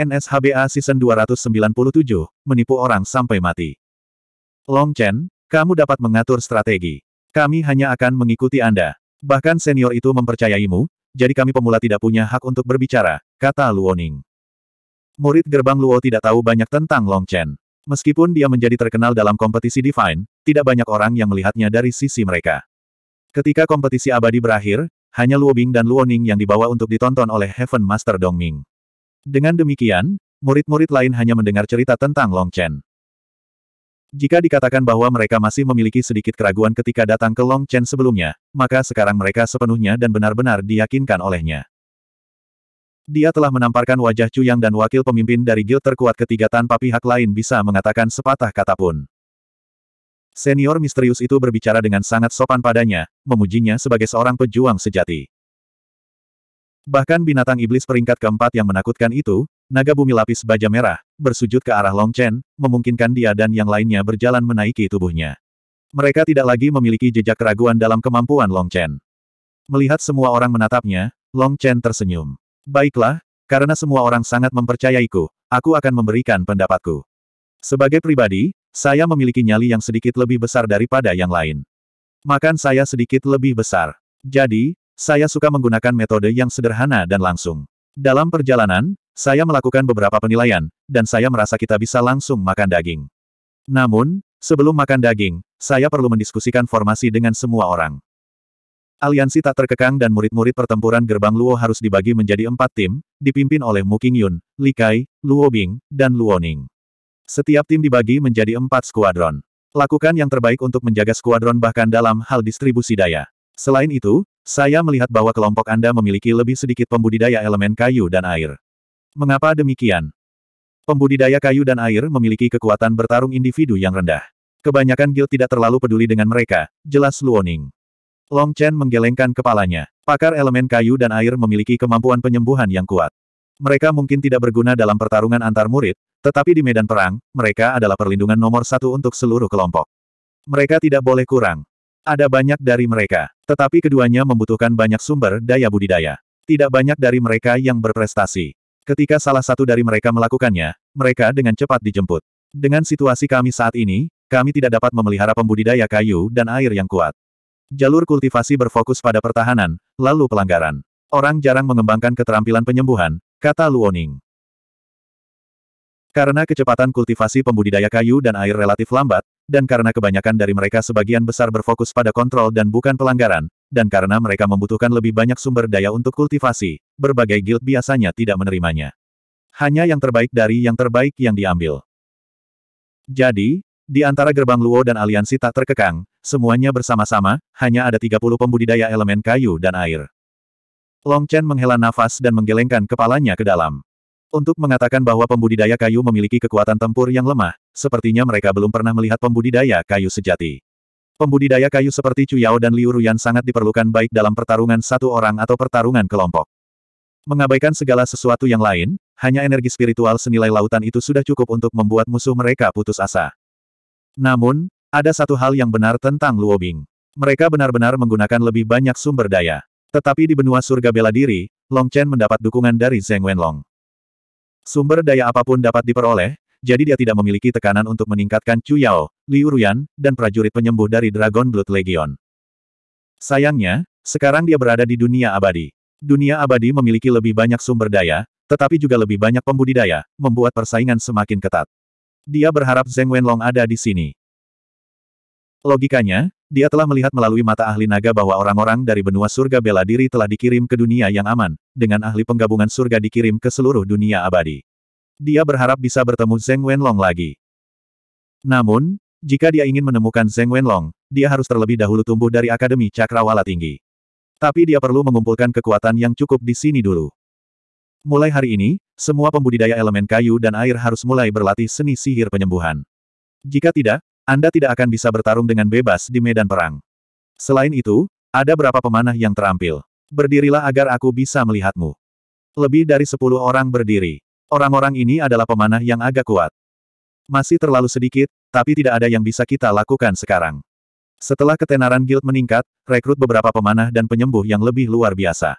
NSHBA Season 297, menipu orang sampai mati. Long Chen, kamu dapat mengatur strategi. Kami hanya akan mengikuti Anda. Bahkan senior itu mempercayaimu, jadi kami pemula tidak punya hak untuk berbicara, kata Luoning. Murid gerbang Luo tidak tahu banyak tentang Long Chen. Meskipun dia menjadi terkenal dalam kompetisi Divine, tidak banyak orang yang melihatnya dari sisi mereka. Ketika kompetisi abadi berakhir, hanya Luo Bing dan Luo Ning yang dibawa untuk ditonton oleh Heaven Master Dongming. Dengan demikian, murid-murid lain hanya mendengar cerita tentang Long Chen. Jika dikatakan bahwa mereka masih memiliki sedikit keraguan ketika datang ke Long Chen sebelumnya, maka sekarang mereka sepenuhnya dan benar-benar diyakinkan olehnya. Dia telah menamparkan wajah Chu Yang dan wakil pemimpin dari guild terkuat ketiga tanpa pihak lain bisa mengatakan sepatah kata pun. Senior misterius itu berbicara dengan sangat sopan padanya, memujinya sebagai seorang pejuang sejati. Bahkan binatang iblis peringkat keempat yang menakutkan itu, naga bumi lapis baja merah, bersujud ke arah Long Chen, memungkinkan dia dan yang lainnya berjalan menaiki tubuhnya. Mereka tidak lagi memiliki jejak keraguan dalam kemampuan Long Chen. Melihat semua orang menatapnya, Long Chen tersenyum. Baiklah, karena semua orang sangat mempercayaiku, aku akan memberikan pendapatku. Sebagai pribadi, saya memiliki nyali yang sedikit lebih besar daripada yang lain. Makan saya sedikit lebih besar. Jadi, saya suka menggunakan metode yang sederhana dan langsung. Dalam perjalanan, saya melakukan beberapa penilaian, dan saya merasa kita bisa langsung makan daging. Namun, sebelum makan daging, saya perlu mendiskusikan formasi dengan semua orang. Aliansi tak terkekang dan murid-murid pertempuran gerbang Luo harus dibagi menjadi empat tim, dipimpin oleh Mu Qingyun, Li Kai, Luo Bing, dan Luo Ning. Setiap tim dibagi menjadi empat skuadron. Lakukan yang terbaik untuk menjaga skuadron bahkan dalam hal distribusi daya. Selain itu, saya melihat bahwa kelompok Anda memiliki lebih sedikit pembudidaya elemen kayu dan air. Mengapa demikian? Pembudidaya kayu dan air memiliki kekuatan bertarung individu yang rendah. Kebanyakan guild tidak terlalu peduli dengan mereka, jelas Luoning. Long Chen menggelengkan kepalanya. Pakar elemen kayu dan air memiliki kemampuan penyembuhan yang kuat. Mereka mungkin tidak berguna dalam pertarungan antar murid, tetapi di medan perang, mereka adalah perlindungan nomor satu untuk seluruh kelompok. Mereka tidak boleh kurang. Ada banyak dari mereka, tetapi keduanya membutuhkan banyak sumber daya budidaya. Tidak banyak dari mereka yang berprestasi. Ketika salah satu dari mereka melakukannya, mereka dengan cepat dijemput. Dengan situasi kami saat ini, kami tidak dapat memelihara pembudidaya kayu dan air yang kuat. Jalur kultivasi berfokus pada pertahanan, lalu pelanggaran. Orang jarang mengembangkan keterampilan penyembuhan, kata Luoning. Karena kecepatan kultivasi pembudidaya kayu dan air relatif lambat, dan karena kebanyakan dari mereka sebagian besar berfokus pada kontrol dan bukan pelanggaran, dan karena mereka membutuhkan lebih banyak sumber daya untuk kultivasi, berbagai guild biasanya tidak menerimanya. Hanya yang terbaik dari yang terbaik yang diambil. Jadi, di antara gerbang Luo dan aliansi tak terkekang, semuanya bersama-sama, hanya ada 30 pembudidaya elemen kayu dan air. Long Chen menghela nafas dan menggelengkan kepalanya ke dalam. Untuk mengatakan bahwa pembudidaya kayu memiliki kekuatan tempur yang lemah, sepertinya mereka belum pernah melihat pembudidaya kayu sejati. Pembudidaya kayu seperti Cuyao dan Liu Ruyan sangat diperlukan baik dalam pertarungan satu orang atau pertarungan kelompok. Mengabaikan segala sesuatu yang lain, hanya energi spiritual senilai lautan itu sudah cukup untuk membuat musuh mereka putus asa. Namun, ada satu hal yang benar tentang Luobing. Mereka benar-benar menggunakan lebih banyak sumber daya. Tetapi di benua surga bela diri, Long Chen mendapat dukungan dari Zeng Wenlong. Sumber daya apapun dapat diperoleh, jadi dia tidak memiliki tekanan untuk meningkatkan Chu Yao, Liu Ruyan, dan prajurit penyembuh dari Dragon Blood Legion. Sayangnya, sekarang dia berada di dunia abadi. Dunia abadi memiliki lebih banyak sumber daya, tetapi juga lebih banyak pembudidaya, membuat persaingan semakin ketat. Dia berharap Zeng Wenlong ada di sini. Logikanya, dia telah melihat melalui mata ahli naga bahwa orang-orang dari benua surga bela diri telah dikirim ke dunia yang aman, dengan ahli penggabungan surga dikirim ke seluruh dunia abadi. Dia berharap bisa bertemu Zeng Wenlong lagi. Namun, jika dia ingin menemukan Zeng Wenlong, dia harus terlebih dahulu tumbuh dari Akademi Cakrawala Tinggi. Tapi dia perlu mengumpulkan kekuatan yang cukup di sini dulu. Mulai hari ini, semua pembudidaya elemen kayu dan air harus mulai berlatih seni sihir penyembuhan. Jika tidak, anda tidak akan bisa bertarung dengan bebas di medan perang. Selain itu, ada berapa pemanah yang terampil. Berdirilah agar aku bisa melihatmu. Lebih dari sepuluh orang berdiri. Orang-orang ini adalah pemanah yang agak kuat. Masih terlalu sedikit, tapi tidak ada yang bisa kita lakukan sekarang. Setelah ketenaran guild meningkat, rekrut beberapa pemanah dan penyembuh yang lebih luar biasa.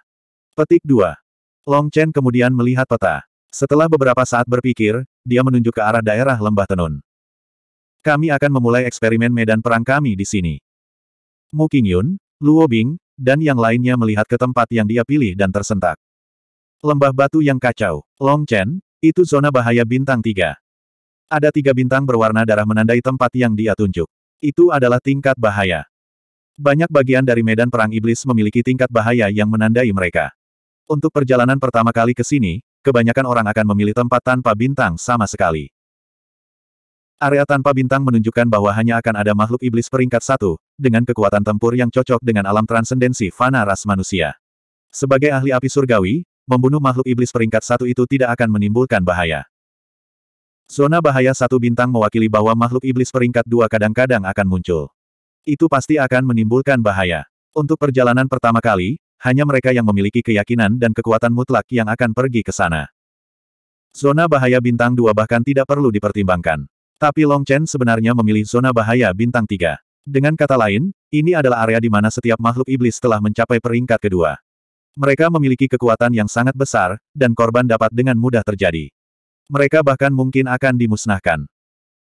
Petik 2. Long Chen kemudian melihat peta. Setelah beberapa saat berpikir, dia menunjuk ke arah daerah lembah tenun. Kami akan memulai eksperimen medan perang kami di sini. Mu Qingyun, Luo Bing, dan yang lainnya melihat ke tempat yang dia pilih dan tersentak. Lembah batu yang kacau, Long Chen, itu zona bahaya bintang tiga. Ada tiga bintang berwarna darah menandai tempat yang dia tunjuk. Itu adalah tingkat bahaya. Banyak bagian dari medan perang iblis memiliki tingkat bahaya yang menandai mereka. Untuk perjalanan pertama kali ke sini, kebanyakan orang akan memilih tempat tanpa bintang sama sekali. Area tanpa bintang menunjukkan bahwa hanya akan ada makhluk iblis peringkat satu, dengan kekuatan tempur yang cocok dengan alam transendensi fana ras manusia. Sebagai ahli api surgawi, membunuh makhluk iblis peringkat satu itu tidak akan menimbulkan bahaya. Zona bahaya satu bintang mewakili bahwa makhluk iblis peringkat dua kadang-kadang akan muncul. Itu pasti akan menimbulkan bahaya. Untuk perjalanan pertama kali, hanya mereka yang memiliki keyakinan dan kekuatan mutlak yang akan pergi ke sana. Zona bahaya bintang dua bahkan tidak perlu dipertimbangkan. Tapi Long Chen sebenarnya memilih zona bahaya bintang 3. Dengan kata lain, ini adalah area di mana setiap makhluk iblis telah mencapai peringkat kedua. Mereka memiliki kekuatan yang sangat besar, dan korban dapat dengan mudah terjadi. Mereka bahkan mungkin akan dimusnahkan.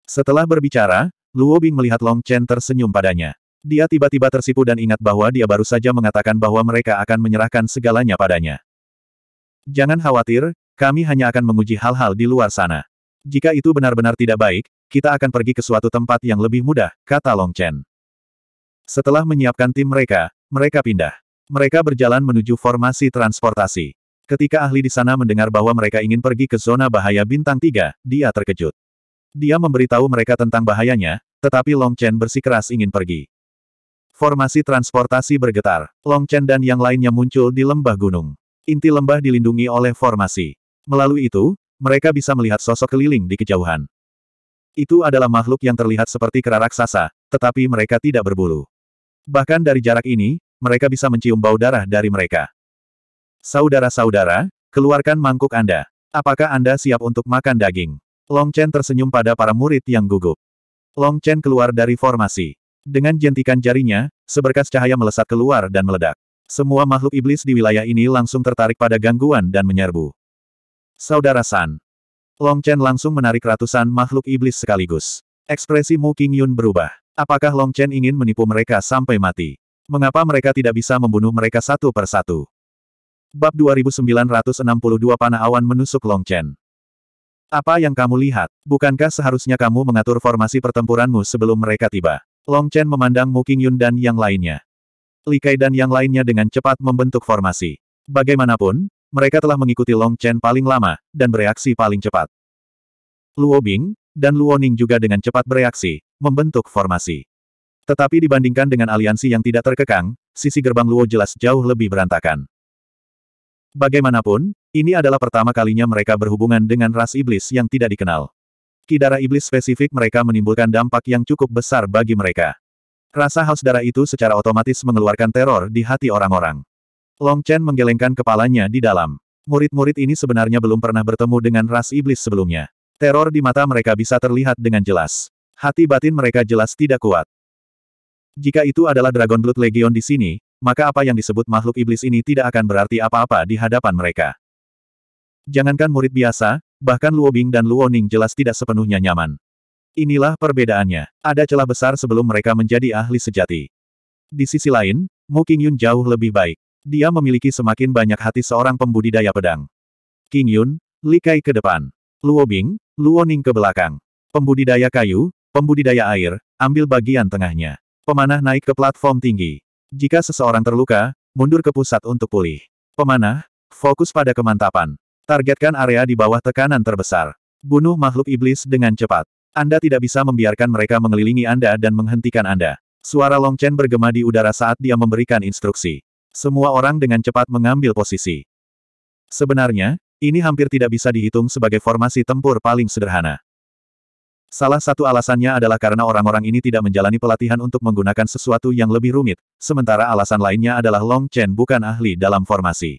Setelah berbicara, Luo Bing melihat Long Chen tersenyum padanya. Dia tiba-tiba tersipu dan ingat bahwa dia baru saja mengatakan bahwa mereka akan menyerahkan segalanya padanya. Jangan khawatir, kami hanya akan menguji hal-hal di luar sana. Jika itu benar-benar tidak baik, kita akan pergi ke suatu tempat yang lebih mudah, kata Long Chen. Setelah menyiapkan tim mereka, mereka pindah. Mereka berjalan menuju formasi transportasi. Ketika ahli di sana mendengar bahwa mereka ingin pergi ke zona bahaya bintang 3, dia terkejut. Dia memberitahu mereka tentang bahayanya, tetapi Long Chen bersikeras ingin pergi. Formasi transportasi bergetar. Long Chen dan yang lainnya muncul di lembah gunung. Inti lembah dilindungi oleh formasi. Melalui itu, mereka bisa melihat sosok keliling di kejauhan. Itu adalah makhluk yang terlihat seperti kera raksasa, tetapi mereka tidak berbulu. Bahkan dari jarak ini, mereka bisa mencium bau darah dari mereka. Saudara-saudara, keluarkan mangkuk Anda. Apakah Anda siap untuk makan daging? Long Chen tersenyum pada para murid yang gugup. Long Chen keluar dari formasi. Dengan jentikan jarinya, seberkas cahaya melesat keluar dan meledak. Semua makhluk iblis di wilayah ini langsung tertarik pada gangguan dan menyerbu. Saudara San. Long Chen langsung menarik ratusan makhluk iblis sekaligus. Ekspresi Mu Yun berubah. Apakah Long Chen ingin menipu mereka sampai mati? Mengapa mereka tidak bisa membunuh mereka satu per satu? Bab 2962 Panah Awan menusuk Long Chen. Apa yang kamu lihat? Bukankah seharusnya kamu mengatur formasi pertempuranmu sebelum mereka tiba? Long Chen memandang Mu Yun dan yang lainnya. Li Kai dan yang lainnya dengan cepat membentuk formasi. Bagaimanapun, mereka telah mengikuti Long Chen paling lama, dan bereaksi paling cepat. Luo Bing, dan Luo Ning juga dengan cepat bereaksi, membentuk formasi. Tetapi dibandingkan dengan aliansi yang tidak terkekang, sisi gerbang Luo jelas jauh lebih berantakan. Bagaimanapun, ini adalah pertama kalinya mereka berhubungan dengan ras iblis yang tidak dikenal. Kidara iblis spesifik mereka menimbulkan dampak yang cukup besar bagi mereka. Rasa haus darah itu secara otomatis mengeluarkan teror di hati orang-orang. Long Chen menggelengkan kepalanya di dalam. Murid-murid ini sebenarnya belum pernah bertemu dengan ras iblis sebelumnya. Teror di mata mereka bisa terlihat dengan jelas. Hati batin mereka jelas tidak kuat. Jika itu adalah Dragon Blood Legion di sini, maka apa yang disebut makhluk iblis ini tidak akan berarti apa-apa di hadapan mereka. Jangankan murid biasa, bahkan Luo Bing dan Luo Ning jelas tidak sepenuhnya nyaman. Inilah perbedaannya. Ada celah besar sebelum mereka menjadi ahli sejati. Di sisi lain, Mu Qingyun jauh lebih baik. Dia memiliki semakin banyak hati seorang pembudidaya pedang. King Yun, Li Kai ke depan. Luo Bing, Luo Ning ke belakang. Pembudidaya kayu, pembudidaya air, ambil bagian tengahnya. Pemanah naik ke platform tinggi. Jika seseorang terluka, mundur ke pusat untuk pulih. Pemanah, fokus pada kemantapan. Targetkan area di bawah tekanan terbesar. Bunuh makhluk iblis dengan cepat. Anda tidak bisa membiarkan mereka mengelilingi Anda dan menghentikan Anda. Suara Long Chen bergema di udara saat dia memberikan instruksi. Semua orang dengan cepat mengambil posisi. Sebenarnya, ini hampir tidak bisa dihitung sebagai formasi tempur paling sederhana. Salah satu alasannya adalah karena orang-orang ini tidak menjalani pelatihan untuk menggunakan sesuatu yang lebih rumit, sementara alasan lainnya adalah Long Chen bukan ahli dalam formasi.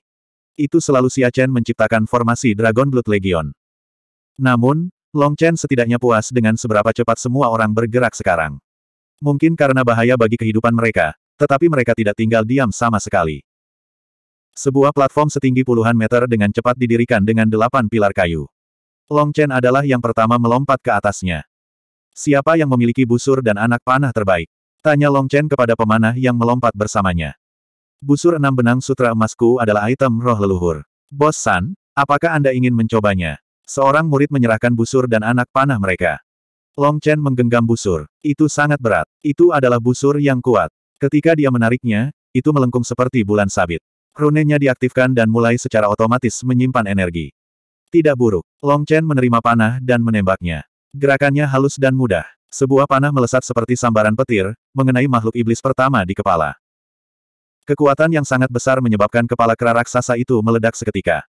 Itu selalu Xia Chen menciptakan formasi Dragon Blood Legion. Namun, Long Chen setidaknya puas dengan seberapa cepat semua orang bergerak sekarang. Mungkin karena bahaya bagi kehidupan mereka, tetapi mereka tidak tinggal diam sama sekali. Sebuah platform setinggi puluhan meter dengan cepat didirikan dengan delapan pilar kayu. Long Chen adalah yang pertama melompat ke atasnya. Siapa yang memiliki busur dan anak panah terbaik? Tanya Long Chen kepada pemanah yang melompat bersamanya. Busur enam benang sutra emasku adalah item roh leluhur. Bos San, apakah Anda ingin mencobanya? Seorang murid menyerahkan busur dan anak panah mereka. Long Chen menggenggam busur. Itu sangat berat. Itu adalah busur yang kuat. Ketika dia menariknya, itu melengkung seperti bulan sabit. Runenya diaktifkan dan mulai secara otomatis menyimpan energi. Tidak buruk, Long Chen menerima panah dan menembaknya. Gerakannya halus dan mudah. Sebuah panah melesat seperti sambaran petir, mengenai makhluk iblis pertama di kepala. Kekuatan yang sangat besar menyebabkan kepala kera raksasa itu meledak seketika.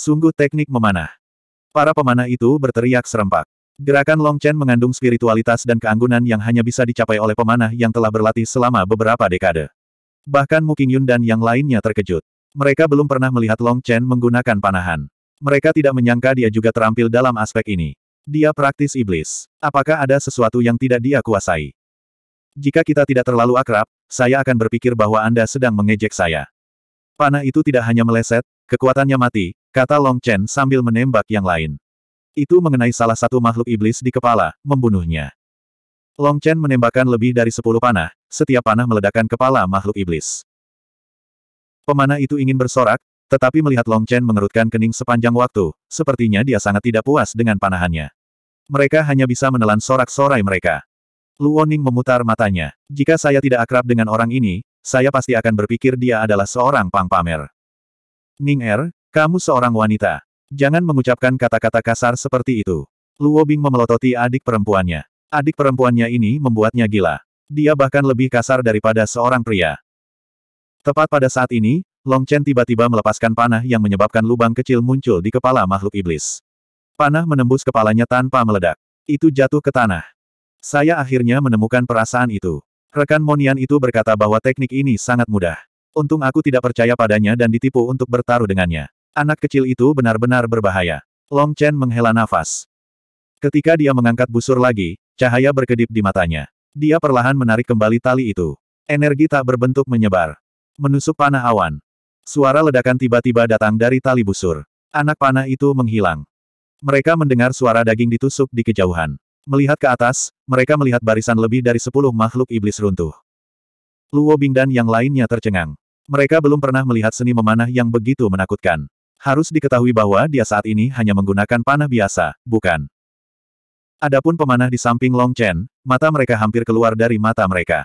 Sungguh teknik memanah. Para pemanah itu berteriak serempak. Gerakan Long Chen mengandung spiritualitas dan keanggunan yang hanya bisa dicapai oleh pemanah yang telah berlatih selama beberapa dekade. Bahkan Mu Qingyun dan yang lainnya terkejut. Mereka belum pernah melihat Long Chen menggunakan panahan. Mereka tidak menyangka dia juga terampil dalam aspek ini. Dia praktis iblis. Apakah ada sesuatu yang tidak dia kuasai? Jika kita tidak terlalu akrab, saya akan berpikir bahwa Anda sedang mengejek saya. Panah itu tidak hanya meleset, kekuatannya mati, kata Long Chen sambil menembak yang lain. Itu mengenai salah satu makhluk iblis di kepala, membunuhnya. Long Chen menembakkan lebih dari sepuluh panah, setiap panah meledakkan kepala makhluk iblis. Pemanah itu ingin bersorak, tetapi melihat Long Chen mengerutkan kening sepanjang waktu, sepertinya dia sangat tidak puas dengan panahannya. Mereka hanya bisa menelan sorak-sorai mereka. Luoning memutar matanya. Jika saya tidak akrab dengan orang ini, saya pasti akan berpikir dia adalah seorang pang pamer. Ning Er, kamu seorang wanita. Jangan mengucapkan kata-kata kasar seperti itu. Luo Bing memelototi adik perempuannya. Adik perempuannya ini membuatnya gila. Dia bahkan lebih kasar daripada seorang pria. Tepat pada saat ini, Long Chen tiba-tiba melepaskan panah yang menyebabkan lubang kecil muncul di kepala makhluk iblis. Panah menembus kepalanya tanpa meledak. Itu jatuh ke tanah. Saya akhirnya menemukan perasaan itu. Rekan Monian itu berkata bahwa teknik ini sangat mudah. Untung aku tidak percaya padanya dan ditipu untuk bertaruh dengannya. Anak kecil itu benar-benar berbahaya. Long Chen menghela nafas. Ketika dia mengangkat busur lagi, cahaya berkedip di matanya. Dia perlahan menarik kembali tali itu. Energi tak berbentuk menyebar. Menusuk panah awan. Suara ledakan tiba-tiba datang dari tali busur. Anak panah itu menghilang. Mereka mendengar suara daging ditusuk di kejauhan. Melihat ke atas, mereka melihat barisan lebih dari sepuluh makhluk iblis runtuh. Luo Bing dan yang lainnya tercengang. Mereka belum pernah melihat seni memanah yang begitu menakutkan. Harus diketahui bahwa dia saat ini hanya menggunakan panah biasa, bukan. Adapun pemanah di samping Long Chen, mata mereka hampir keluar dari mata mereka.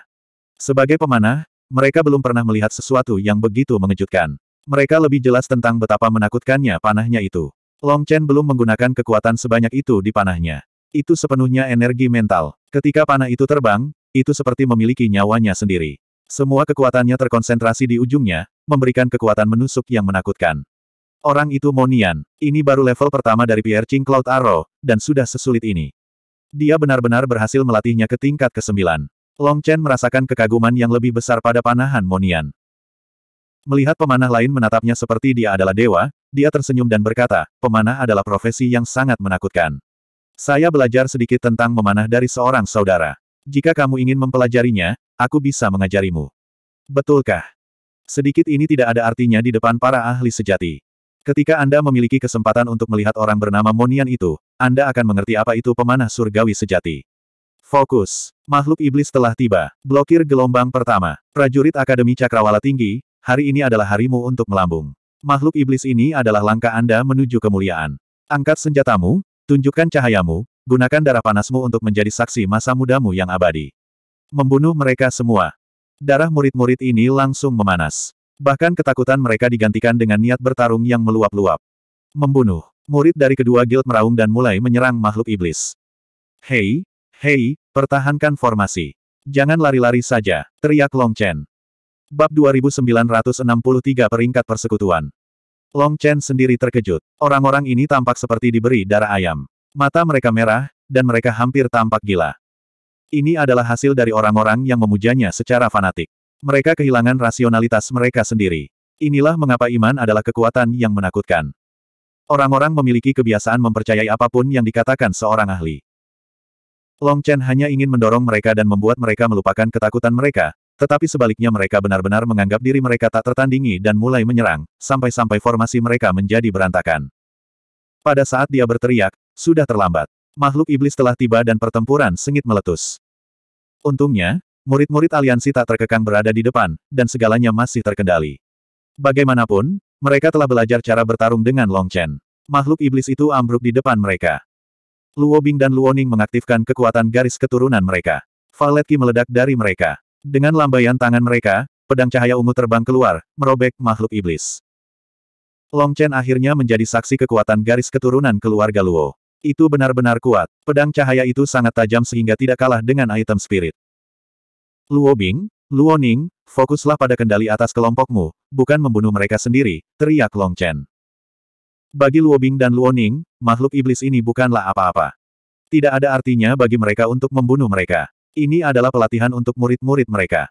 Sebagai pemanah, mereka belum pernah melihat sesuatu yang begitu mengejutkan. Mereka lebih jelas tentang betapa menakutkannya panahnya itu. Long Chen belum menggunakan kekuatan sebanyak itu di panahnya. Itu sepenuhnya energi mental. Ketika panah itu terbang, itu seperti memiliki nyawanya sendiri. Semua kekuatannya terkonsentrasi di ujungnya, memberikan kekuatan menusuk yang menakutkan. Orang itu Monian. Ini baru level pertama dari Piercing Cloud Arrow, dan sudah sesulit ini. Dia benar-benar berhasil melatihnya ke tingkat ke-9. Long Chen merasakan kekaguman yang lebih besar pada panahan Monian. Melihat pemanah lain menatapnya seperti dia adalah dewa, dia tersenyum dan berkata, pemanah adalah profesi yang sangat menakutkan. Saya belajar sedikit tentang memanah dari seorang saudara. Jika kamu ingin mempelajarinya, aku bisa mengajarimu. Betulkah? Sedikit ini tidak ada artinya di depan para ahli sejati. Ketika Anda memiliki kesempatan untuk melihat orang bernama Monian itu, Anda akan mengerti apa itu pemanah surgawi sejati. Fokus. Makhluk iblis telah tiba. Blokir gelombang pertama. Prajurit Akademi Cakrawala Tinggi, hari ini adalah harimu untuk melambung. Makhluk iblis ini adalah langkah Anda menuju kemuliaan. Angkat senjatamu, tunjukkan cahayamu, gunakan darah panasmu untuk menjadi saksi masa mudamu yang abadi. Membunuh mereka semua. Darah murid-murid ini langsung memanas. Bahkan ketakutan mereka digantikan dengan niat bertarung yang meluap-luap. Membunuh. Murid dari kedua guild meraung dan mulai menyerang makhluk iblis. Hei, hei, pertahankan formasi. Jangan lari-lari saja, teriak Long Chen. Bab 2963 Peringkat Persekutuan. Long Chen sendiri terkejut. Orang-orang ini tampak seperti diberi darah ayam. Mata mereka merah, dan mereka hampir tampak gila. Ini adalah hasil dari orang-orang yang memujanya secara fanatik. Mereka kehilangan rasionalitas mereka sendiri. Inilah mengapa iman adalah kekuatan yang menakutkan. Orang-orang memiliki kebiasaan mempercayai apapun yang dikatakan seorang ahli. Long Chen hanya ingin mendorong mereka dan membuat mereka melupakan ketakutan mereka, tetapi sebaliknya mereka benar-benar menganggap diri mereka tak tertandingi dan mulai menyerang, sampai-sampai formasi mereka menjadi berantakan. Pada saat dia berteriak, sudah terlambat. Makhluk iblis telah tiba dan pertempuran sengit meletus. Untungnya, Murid-murid aliansi tak terkekang berada di depan, dan segalanya masih terkendali. Bagaimanapun, mereka telah belajar cara bertarung dengan Long Chen. Makhluk iblis itu ambruk di depan mereka. Luo Bing dan Luo Ning mengaktifkan kekuatan garis keturunan mereka. Ki meledak dari mereka. Dengan lambaian tangan mereka, pedang cahaya ungu terbang keluar, merobek makhluk iblis. Long Chen akhirnya menjadi saksi kekuatan garis keturunan keluarga Luo. Itu benar-benar kuat. Pedang cahaya itu sangat tajam sehingga tidak kalah dengan item spirit. Luo Bing, Luo Ning, fokuslah pada kendali atas kelompokmu, bukan membunuh mereka sendiri, teriak Long Chen. Bagi Luo Bing dan Luo Ning, makhluk iblis ini bukanlah apa-apa. Tidak ada artinya bagi mereka untuk membunuh mereka. Ini adalah pelatihan untuk murid-murid mereka.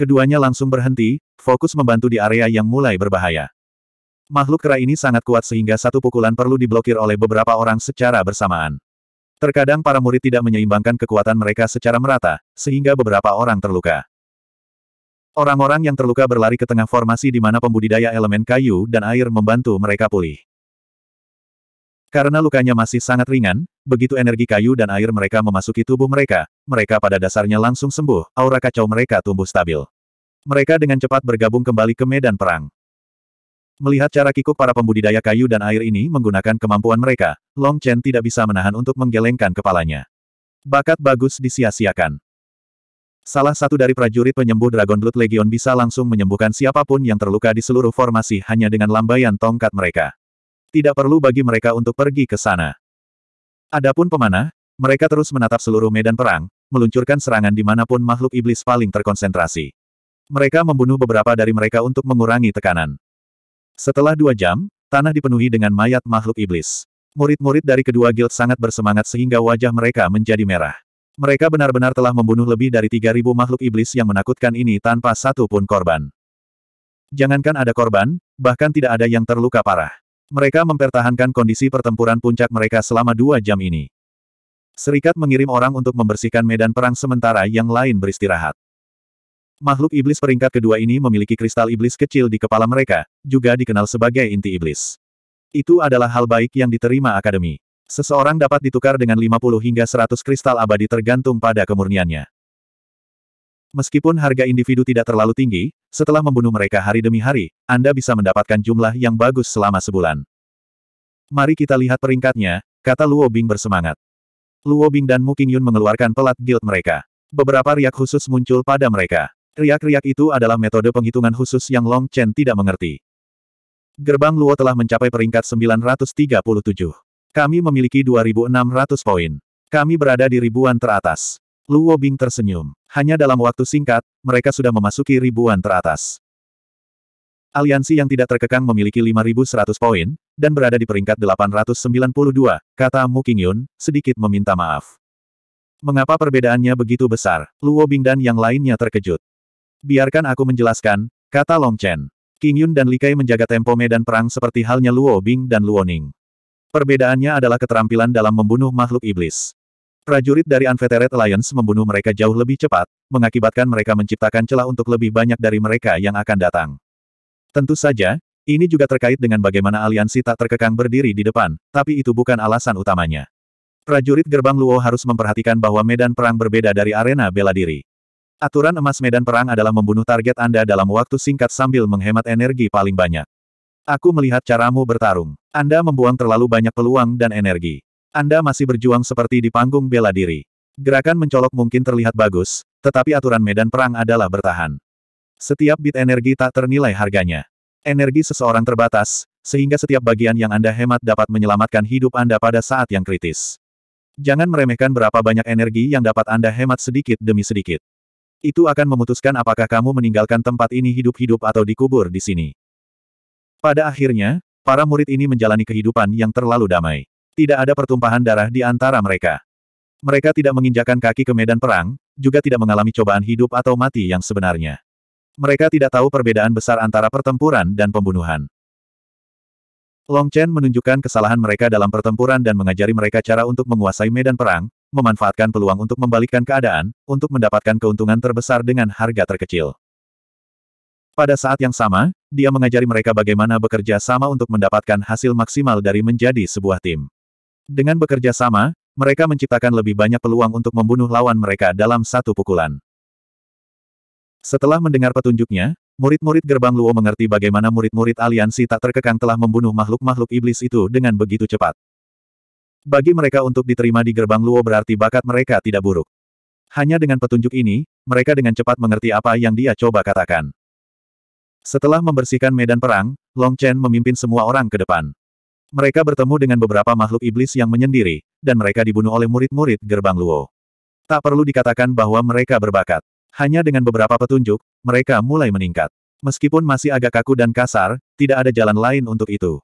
Keduanya langsung berhenti, fokus membantu di area yang mulai berbahaya. Makhluk kera ini sangat kuat sehingga satu pukulan perlu diblokir oleh beberapa orang secara bersamaan. Terkadang para murid tidak menyeimbangkan kekuatan mereka secara merata, sehingga beberapa orang terluka. Orang-orang yang terluka berlari ke tengah formasi di mana pembudidaya elemen kayu dan air membantu mereka pulih. Karena lukanya masih sangat ringan, begitu energi kayu dan air mereka memasuki tubuh mereka, mereka pada dasarnya langsung sembuh, aura kacau mereka tumbuh stabil. Mereka dengan cepat bergabung kembali ke medan perang. Melihat cara kikuk para pembudidaya kayu dan air ini menggunakan kemampuan mereka, Long Chen tidak bisa menahan untuk menggelengkan kepalanya. Bakat bagus disia-siakan. Salah satu dari prajurit penyembuh Dragon Blood Legion bisa langsung menyembuhkan siapapun yang terluka di seluruh formasi hanya dengan lambaian tongkat mereka. Tidak perlu bagi mereka untuk pergi ke sana. Adapun pemanah, mereka terus menatap seluruh medan perang, meluncurkan serangan di dimanapun makhluk iblis paling terkonsentrasi. Mereka membunuh beberapa dari mereka untuk mengurangi tekanan. Setelah dua jam, tanah dipenuhi dengan mayat makhluk iblis. Murid-murid dari kedua guild sangat bersemangat sehingga wajah mereka menjadi merah. Mereka benar-benar telah membunuh lebih dari 3.000 makhluk iblis yang menakutkan ini tanpa satu pun korban. Jangankan ada korban, bahkan tidak ada yang terluka parah. Mereka mempertahankan kondisi pertempuran puncak mereka selama dua jam ini. Serikat mengirim orang untuk membersihkan medan perang sementara yang lain beristirahat. Makhluk iblis peringkat kedua ini memiliki kristal iblis kecil di kepala mereka, juga dikenal sebagai inti iblis. Itu adalah hal baik yang diterima akademi. Seseorang dapat ditukar dengan 50 hingga 100 kristal abadi tergantung pada kemurniannya. Meskipun harga individu tidak terlalu tinggi, setelah membunuh mereka hari demi hari, Anda bisa mendapatkan jumlah yang bagus selama sebulan. Mari kita lihat peringkatnya, kata Luo Bing bersemangat. Luo Bing dan Mu Qingyun mengeluarkan pelat guild mereka. Beberapa riak khusus muncul pada mereka. Riak-riak itu adalah metode penghitungan khusus yang Long Chen tidak mengerti. Gerbang Luo telah mencapai peringkat 937. Kami memiliki 2.600 poin. Kami berada di ribuan teratas. Luo Bing tersenyum. Hanya dalam waktu singkat, mereka sudah memasuki ribuan teratas. Aliansi yang tidak terkekang memiliki 5.100 poin, dan berada di peringkat 892, kata Mu Qingyun, sedikit meminta maaf. Mengapa perbedaannya begitu besar? Luo Bing dan yang lainnya terkejut. Biarkan aku menjelaskan, kata Long Chen. King Yun dan Li Kai menjaga tempo medan perang seperti halnya Luo Bing dan Luo Ning. Perbedaannya adalah keterampilan dalam membunuh makhluk iblis. Prajurit dari Unfettered Alliance membunuh mereka jauh lebih cepat, mengakibatkan mereka menciptakan celah untuk lebih banyak dari mereka yang akan datang. Tentu saja, ini juga terkait dengan bagaimana aliansi tak terkekang berdiri di depan, tapi itu bukan alasan utamanya. Prajurit gerbang Luo harus memperhatikan bahwa medan perang berbeda dari arena bela diri. Aturan emas medan perang adalah membunuh target Anda dalam waktu singkat sambil menghemat energi paling banyak. Aku melihat caramu bertarung. Anda membuang terlalu banyak peluang dan energi. Anda masih berjuang seperti di panggung bela diri. Gerakan mencolok mungkin terlihat bagus, tetapi aturan medan perang adalah bertahan. Setiap bit energi tak ternilai harganya. Energi seseorang terbatas, sehingga setiap bagian yang Anda hemat dapat menyelamatkan hidup Anda pada saat yang kritis. Jangan meremehkan berapa banyak energi yang dapat Anda hemat sedikit demi sedikit. Itu akan memutuskan apakah kamu meninggalkan tempat ini hidup-hidup atau dikubur di sini. Pada akhirnya, para murid ini menjalani kehidupan yang terlalu damai. Tidak ada pertumpahan darah di antara mereka. Mereka tidak menginjakan kaki ke medan perang, juga tidak mengalami cobaan hidup atau mati yang sebenarnya. Mereka tidak tahu perbedaan besar antara pertempuran dan pembunuhan. Long Chen menunjukkan kesalahan mereka dalam pertempuran dan mengajari mereka cara untuk menguasai medan perang, memanfaatkan peluang untuk membalikkan keadaan, untuk mendapatkan keuntungan terbesar dengan harga terkecil. Pada saat yang sama, dia mengajari mereka bagaimana bekerja sama untuk mendapatkan hasil maksimal dari menjadi sebuah tim. Dengan bekerja sama, mereka menciptakan lebih banyak peluang untuk membunuh lawan mereka dalam satu pukulan. Setelah mendengar petunjuknya, murid-murid gerbang Luo mengerti bagaimana murid-murid aliansi tak terkekang telah membunuh makhluk-makhluk iblis itu dengan begitu cepat. Bagi mereka untuk diterima di gerbang Luo berarti bakat mereka tidak buruk. Hanya dengan petunjuk ini, mereka dengan cepat mengerti apa yang dia coba katakan. Setelah membersihkan medan perang, Long Chen memimpin semua orang ke depan. Mereka bertemu dengan beberapa makhluk iblis yang menyendiri, dan mereka dibunuh oleh murid-murid gerbang Luo. Tak perlu dikatakan bahwa mereka berbakat. Hanya dengan beberapa petunjuk, mereka mulai meningkat. Meskipun masih agak kaku dan kasar, tidak ada jalan lain untuk itu.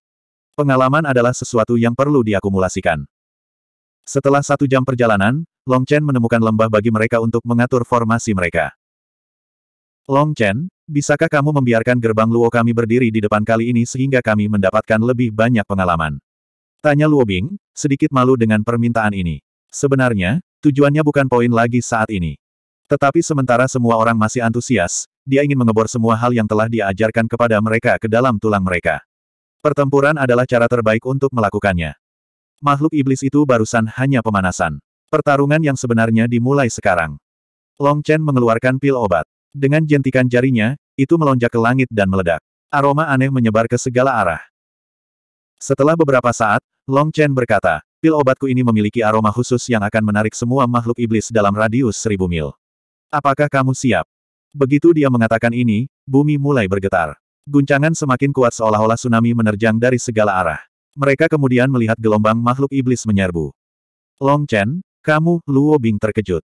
Pengalaman adalah sesuatu yang perlu diakumulasikan. Setelah satu jam perjalanan, Long Chen menemukan lembah bagi mereka untuk mengatur formasi mereka. Long Chen, bisakah kamu membiarkan gerbang Luo kami berdiri di depan kali ini sehingga kami mendapatkan lebih banyak pengalaman? Tanya Luo Bing, sedikit malu dengan permintaan ini. Sebenarnya, tujuannya bukan poin lagi saat ini. Tetapi sementara semua orang masih antusias, dia ingin mengebor semua hal yang telah diajarkan kepada mereka ke dalam tulang mereka. Pertempuran adalah cara terbaik untuk melakukannya. Makhluk iblis itu barusan hanya pemanasan. Pertarungan yang sebenarnya dimulai sekarang. Long Chen mengeluarkan pil obat. Dengan jentikan jarinya, itu melonjak ke langit dan meledak. Aroma aneh menyebar ke segala arah. Setelah beberapa saat, Long Chen berkata, pil obatku ini memiliki aroma khusus yang akan menarik semua makhluk iblis dalam radius seribu mil. Apakah kamu siap? Begitu dia mengatakan ini, bumi mulai bergetar. Guncangan semakin kuat seolah-olah tsunami menerjang dari segala arah. Mereka kemudian melihat gelombang makhluk iblis menyerbu. Long Chen, kamu, Luo Bing terkejut.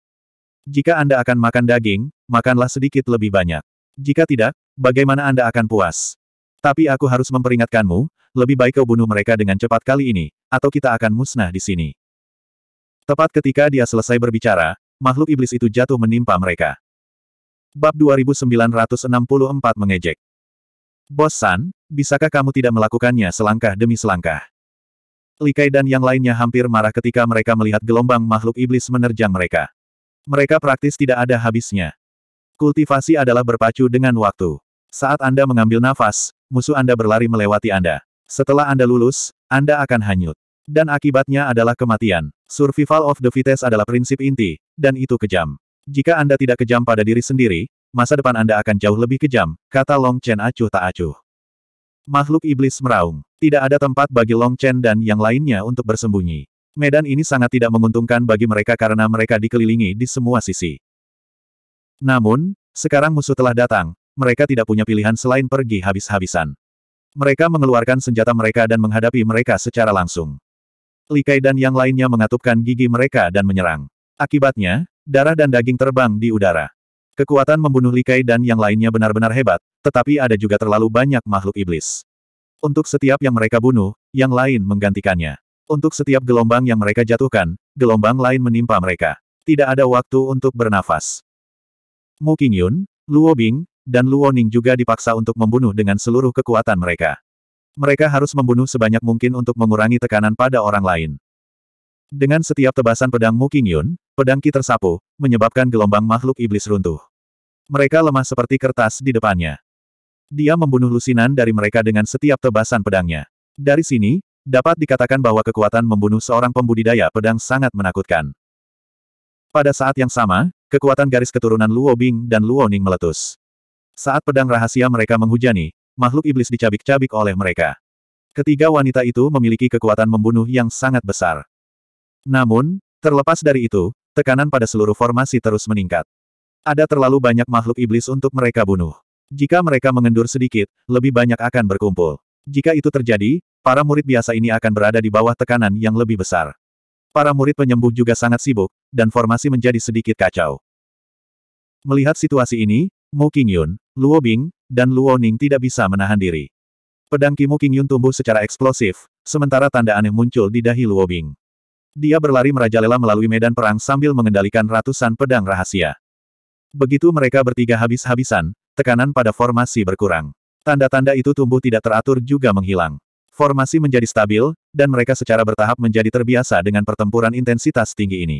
Jika Anda akan makan daging, makanlah sedikit lebih banyak. Jika tidak, bagaimana Anda akan puas? Tapi aku harus memperingatkanmu, lebih baik kau bunuh mereka dengan cepat kali ini, atau kita akan musnah di sini. Tepat ketika dia selesai berbicara, makhluk iblis itu jatuh menimpa mereka. Bab 2964 mengejek. Bos San, bisakah kamu tidak melakukannya selangkah demi selangkah? Likai dan yang lainnya hampir marah ketika mereka melihat gelombang makhluk iblis menerjang mereka. Mereka praktis tidak ada habisnya. Kultivasi adalah berpacu dengan waktu. Saat Anda mengambil nafas, musuh Anda berlari melewati Anda. Setelah Anda lulus, Anda akan hanyut. Dan akibatnya adalah kematian. Survival of the fittest adalah prinsip inti, dan itu kejam. Jika Anda tidak kejam pada diri sendiri, masa depan Anda akan jauh lebih kejam, kata Long Chen acuh tak acuh. Makhluk iblis meraung. Tidak ada tempat bagi Long Chen dan yang lainnya untuk bersembunyi. Medan ini sangat tidak menguntungkan bagi mereka karena mereka dikelilingi di semua sisi. Namun, sekarang musuh telah datang, mereka tidak punya pilihan selain pergi habis-habisan. Mereka mengeluarkan senjata mereka dan menghadapi mereka secara langsung. Li Kai dan yang lainnya mengatupkan gigi mereka dan menyerang. Akibatnya, darah dan daging terbang di udara. Kekuatan membunuh Li Kai dan yang lainnya benar-benar hebat, tetapi ada juga terlalu banyak makhluk iblis. Untuk setiap yang mereka bunuh, yang lain menggantikannya. Untuk setiap gelombang yang mereka jatuhkan, gelombang lain menimpa mereka. Tidak ada waktu untuk bernafas. Mu Qingyun, Luo Bing, dan Luo Ning juga dipaksa untuk membunuh dengan seluruh kekuatan mereka. Mereka harus membunuh sebanyak mungkin untuk mengurangi tekanan pada orang lain. Dengan setiap tebasan pedang Mu Qingyun, pedang Ki tersapu, menyebabkan gelombang makhluk iblis runtuh. Mereka lemah seperti kertas di depannya. Dia membunuh lusinan dari mereka dengan setiap tebasan pedangnya. Dari sini, dapat dikatakan bahwa kekuatan membunuh seorang pembudidaya pedang sangat menakutkan. Pada saat yang sama, kekuatan garis keturunan Luo Bing dan Luo Ning meletus. Saat pedang rahasia mereka menghujani, makhluk iblis dicabik-cabik oleh mereka. Ketiga wanita itu memiliki kekuatan membunuh yang sangat besar. Namun, terlepas dari itu, tekanan pada seluruh formasi terus meningkat. Ada terlalu banyak makhluk iblis untuk mereka bunuh. Jika mereka mengendur sedikit, lebih banyak akan berkumpul. Jika itu terjadi, para murid biasa ini akan berada di bawah tekanan yang lebih besar. Para murid penyembuh juga sangat sibuk, dan formasi menjadi sedikit kacau. Melihat situasi ini, Mu Qingyun, Luo Bing, dan Luo Ning tidak bisa menahan diri. Pedang Mu Qingyun tumbuh secara eksplosif, sementara tanda aneh muncul di dahi Luo Bing. Dia berlari merajalela melalui medan perang sambil mengendalikan ratusan pedang rahasia. Begitu mereka bertiga habis-habisan, tekanan pada formasi berkurang. Tanda-tanda itu tumbuh tidak teratur juga menghilang. Formasi menjadi stabil, dan mereka secara bertahap menjadi terbiasa dengan pertempuran intensitas tinggi ini.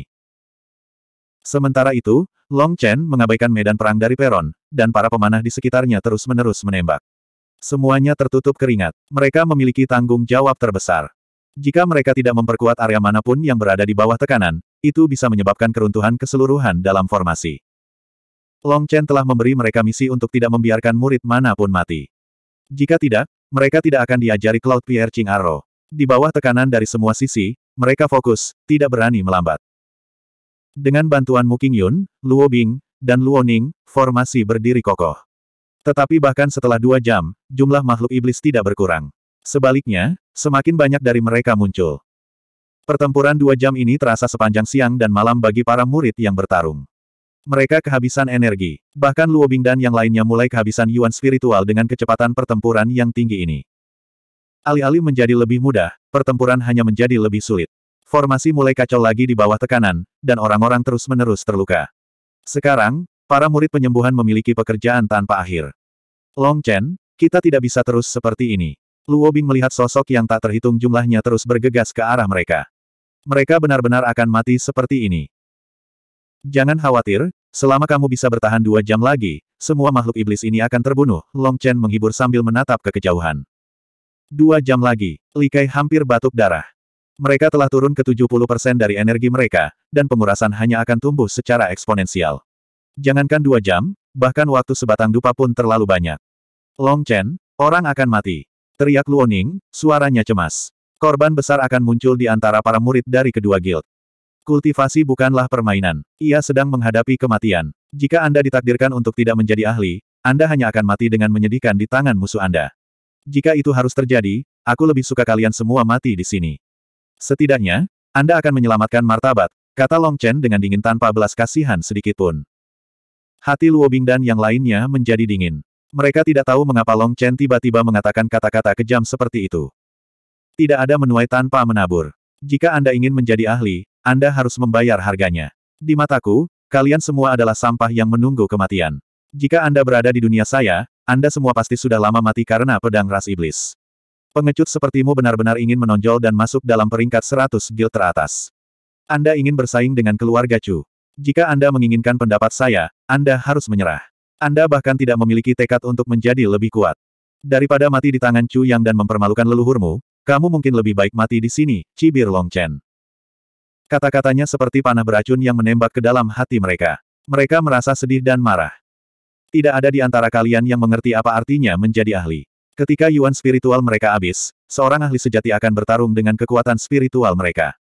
Sementara itu, Long Chen mengabaikan medan perang dari peron, dan para pemanah di sekitarnya terus-menerus menembak. Semuanya tertutup keringat. Mereka memiliki tanggung jawab terbesar. Jika mereka tidak memperkuat area manapun yang berada di bawah tekanan, itu bisa menyebabkan keruntuhan keseluruhan dalam formasi. Long Chen telah memberi mereka misi untuk tidak membiarkan murid manapun mati. Jika tidak, mereka tidak akan diajari Cloud Pierre Ching Arrow. Di bawah tekanan dari semua sisi, mereka fokus, tidak berani melambat. Dengan bantuan Mu Yun, Luo Bing, dan Luo Ning, formasi berdiri kokoh. Tetapi bahkan setelah dua jam, jumlah makhluk iblis tidak berkurang. Sebaliknya, semakin banyak dari mereka muncul. Pertempuran dua jam ini terasa sepanjang siang dan malam bagi para murid yang bertarung. Mereka kehabisan energi. Bahkan Luo Bing dan yang lainnya mulai kehabisan yuan spiritual dengan kecepatan pertempuran yang tinggi ini. Alih-alih menjadi lebih mudah, pertempuran hanya menjadi lebih sulit. Formasi mulai kacau lagi di bawah tekanan, dan orang-orang terus-menerus terluka. Sekarang, para murid penyembuhan memiliki pekerjaan tanpa akhir. Long Chen, kita tidak bisa terus seperti ini. Luo Bing melihat sosok yang tak terhitung jumlahnya terus bergegas ke arah mereka. Mereka benar-benar akan mati seperti ini. Jangan khawatir, Selama kamu bisa bertahan dua jam lagi, semua makhluk iblis ini akan terbunuh, Long Chen menghibur sambil menatap ke kejauhan. Dua jam lagi, Li Kai hampir batuk darah. Mereka telah turun ke 70% dari energi mereka, dan pengurasan hanya akan tumbuh secara eksponensial. Jangankan dua jam, bahkan waktu sebatang dupa pun terlalu banyak. Long Chen, orang akan mati. Teriak Luoning, suaranya cemas. Korban besar akan muncul di antara para murid dari kedua guild. Kultivasi bukanlah permainan. Ia sedang menghadapi kematian. Jika Anda ditakdirkan untuk tidak menjadi ahli, Anda hanya akan mati dengan menyedihkan di tangan musuh Anda. Jika itu harus terjadi, aku lebih suka kalian semua mati di sini. Setidaknya, Anda akan menyelamatkan martabat, kata Long Chen dengan dingin tanpa belas kasihan sedikitpun. Hati Luo Bing dan yang lainnya menjadi dingin. Mereka tidak tahu mengapa Long Chen tiba-tiba mengatakan kata-kata kejam seperti itu. Tidak ada menuai tanpa menabur. Jika Anda ingin menjadi ahli, anda harus membayar harganya. Di mataku, kalian semua adalah sampah yang menunggu kematian. Jika Anda berada di dunia saya, Anda semua pasti sudah lama mati karena pedang ras iblis. Pengecut sepertimu benar-benar ingin menonjol dan masuk dalam peringkat 100 guild teratas. Anda ingin bersaing dengan keluarga Chu. Jika Anda menginginkan pendapat saya, Anda harus menyerah. Anda bahkan tidak memiliki tekad untuk menjadi lebih kuat. Daripada mati di tangan Chu Yang dan mempermalukan leluhurmu, kamu mungkin lebih baik mati di sini, cibir Long Chen. Kata-katanya seperti panah beracun yang menembak ke dalam hati mereka. Mereka merasa sedih dan marah. Tidak ada di antara kalian yang mengerti apa artinya menjadi ahli. Ketika yuan spiritual mereka habis, seorang ahli sejati akan bertarung dengan kekuatan spiritual mereka.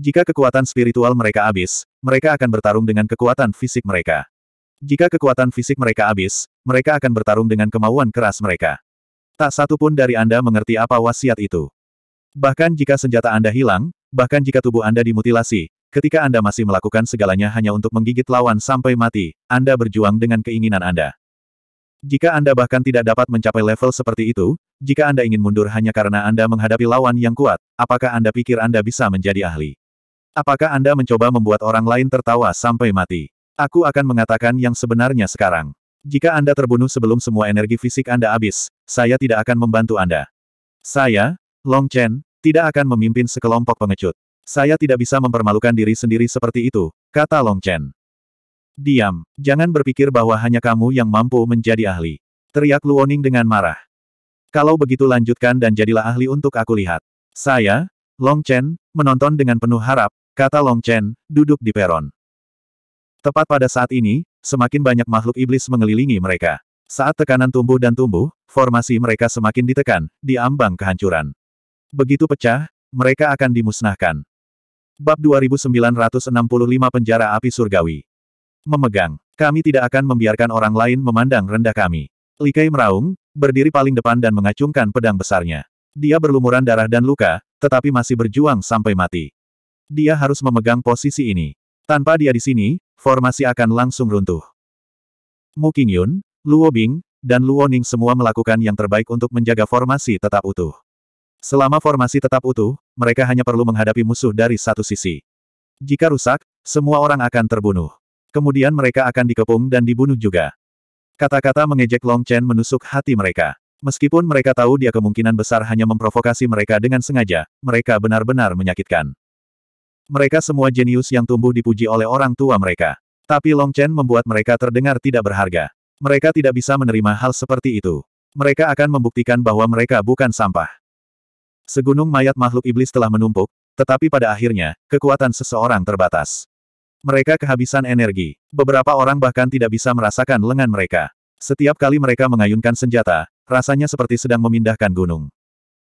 Jika kekuatan spiritual mereka habis, mereka akan bertarung dengan kekuatan fisik mereka. Jika kekuatan fisik mereka habis, mereka akan bertarung dengan kemauan keras mereka. Tak satu pun dari Anda mengerti apa wasiat itu. Bahkan jika senjata Anda hilang, Bahkan jika tubuh Anda dimutilasi, ketika Anda masih melakukan segalanya hanya untuk menggigit lawan sampai mati, Anda berjuang dengan keinginan Anda. Jika Anda bahkan tidak dapat mencapai level seperti itu, jika Anda ingin mundur hanya karena Anda menghadapi lawan yang kuat, apakah Anda pikir Anda bisa menjadi ahli? Apakah Anda mencoba membuat orang lain tertawa sampai mati? Aku akan mengatakan yang sebenarnya sekarang. Jika Anda terbunuh sebelum semua energi fisik Anda habis, saya tidak akan membantu Anda. Saya, Long Chen, tidak akan memimpin sekelompok pengecut. Saya tidak bisa mempermalukan diri sendiri seperti itu, kata Long Chen. Diam, jangan berpikir bahwa hanya kamu yang mampu menjadi ahli. Teriak Luoning dengan marah. Kalau begitu lanjutkan dan jadilah ahli untuk aku lihat. Saya, Long Chen, menonton dengan penuh harap, kata Long Chen, duduk di peron. Tepat pada saat ini, semakin banyak makhluk iblis mengelilingi mereka. Saat tekanan tumbuh dan tumbuh, formasi mereka semakin ditekan, diambang kehancuran. Begitu pecah, mereka akan dimusnahkan. Bab 2965 Penjara Api Surgawi Memegang, kami tidak akan membiarkan orang lain memandang rendah kami. Likai meraung, berdiri paling depan dan mengacungkan pedang besarnya. Dia berlumuran darah dan luka, tetapi masih berjuang sampai mati. Dia harus memegang posisi ini. Tanpa dia di sini, formasi akan langsung runtuh. Mu Qingyun, Luo Bing, dan Luo Ning semua melakukan yang terbaik untuk menjaga formasi tetap utuh. Selama formasi tetap utuh, mereka hanya perlu menghadapi musuh dari satu sisi. Jika rusak, semua orang akan terbunuh. Kemudian mereka akan dikepung dan dibunuh juga. Kata-kata mengejek Long Chen menusuk hati mereka. Meskipun mereka tahu dia kemungkinan besar hanya memprovokasi mereka dengan sengaja, mereka benar-benar menyakitkan. Mereka semua jenius yang tumbuh dipuji oleh orang tua mereka. Tapi Long Chen membuat mereka terdengar tidak berharga. Mereka tidak bisa menerima hal seperti itu. Mereka akan membuktikan bahwa mereka bukan sampah. Segunung mayat makhluk iblis telah menumpuk, tetapi pada akhirnya, kekuatan seseorang terbatas. Mereka kehabisan energi. Beberapa orang bahkan tidak bisa merasakan lengan mereka. Setiap kali mereka mengayunkan senjata, rasanya seperti sedang memindahkan gunung.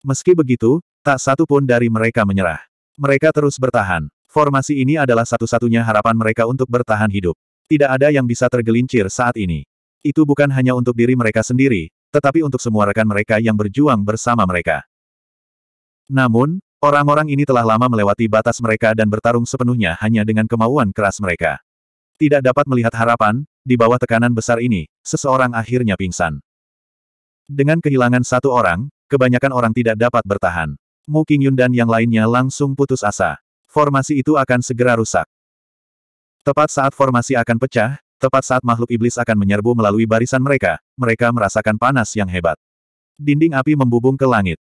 Meski begitu, tak satu pun dari mereka menyerah. Mereka terus bertahan. Formasi ini adalah satu-satunya harapan mereka untuk bertahan hidup. Tidak ada yang bisa tergelincir saat ini. Itu bukan hanya untuk diri mereka sendiri, tetapi untuk semua rekan mereka yang berjuang bersama mereka. Namun, orang-orang ini telah lama melewati batas mereka dan bertarung sepenuhnya hanya dengan kemauan keras mereka. Tidak dapat melihat harapan, di bawah tekanan besar ini, seseorang akhirnya pingsan. Dengan kehilangan satu orang, kebanyakan orang tidak dapat bertahan. Mu Qingyun dan yang lainnya langsung putus asa. Formasi itu akan segera rusak. Tepat saat formasi akan pecah, tepat saat makhluk iblis akan menyerbu melalui barisan mereka, mereka merasakan panas yang hebat. Dinding api membubung ke langit.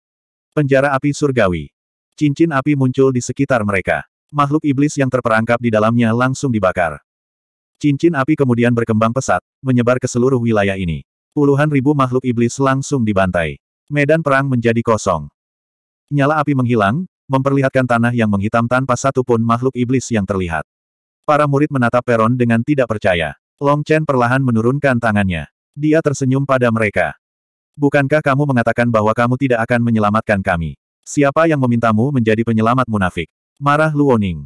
Penjara api surgawi. Cincin api muncul di sekitar mereka. Makhluk iblis yang terperangkap di dalamnya langsung dibakar. Cincin api kemudian berkembang pesat, menyebar ke seluruh wilayah ini. Puluhan ribu makhluk iblis langsung dibantai. Medan perang menjadi kosong. Nyala api menghilang, memperlihatkan tanah yang menghitam tanpa satupun makhluk iblis yang terlihat. Para murid menatap Peron dengan tidak percaya. Long Chen perlahan menurunkan tangannya. Dia tersenyum pada mereka. Bukankah kamu mengatakan bahwa kamu tidak akan menyelamatkan kami? Siapa yang memintamu menjadi penyelamat munafik? Marah Luoning.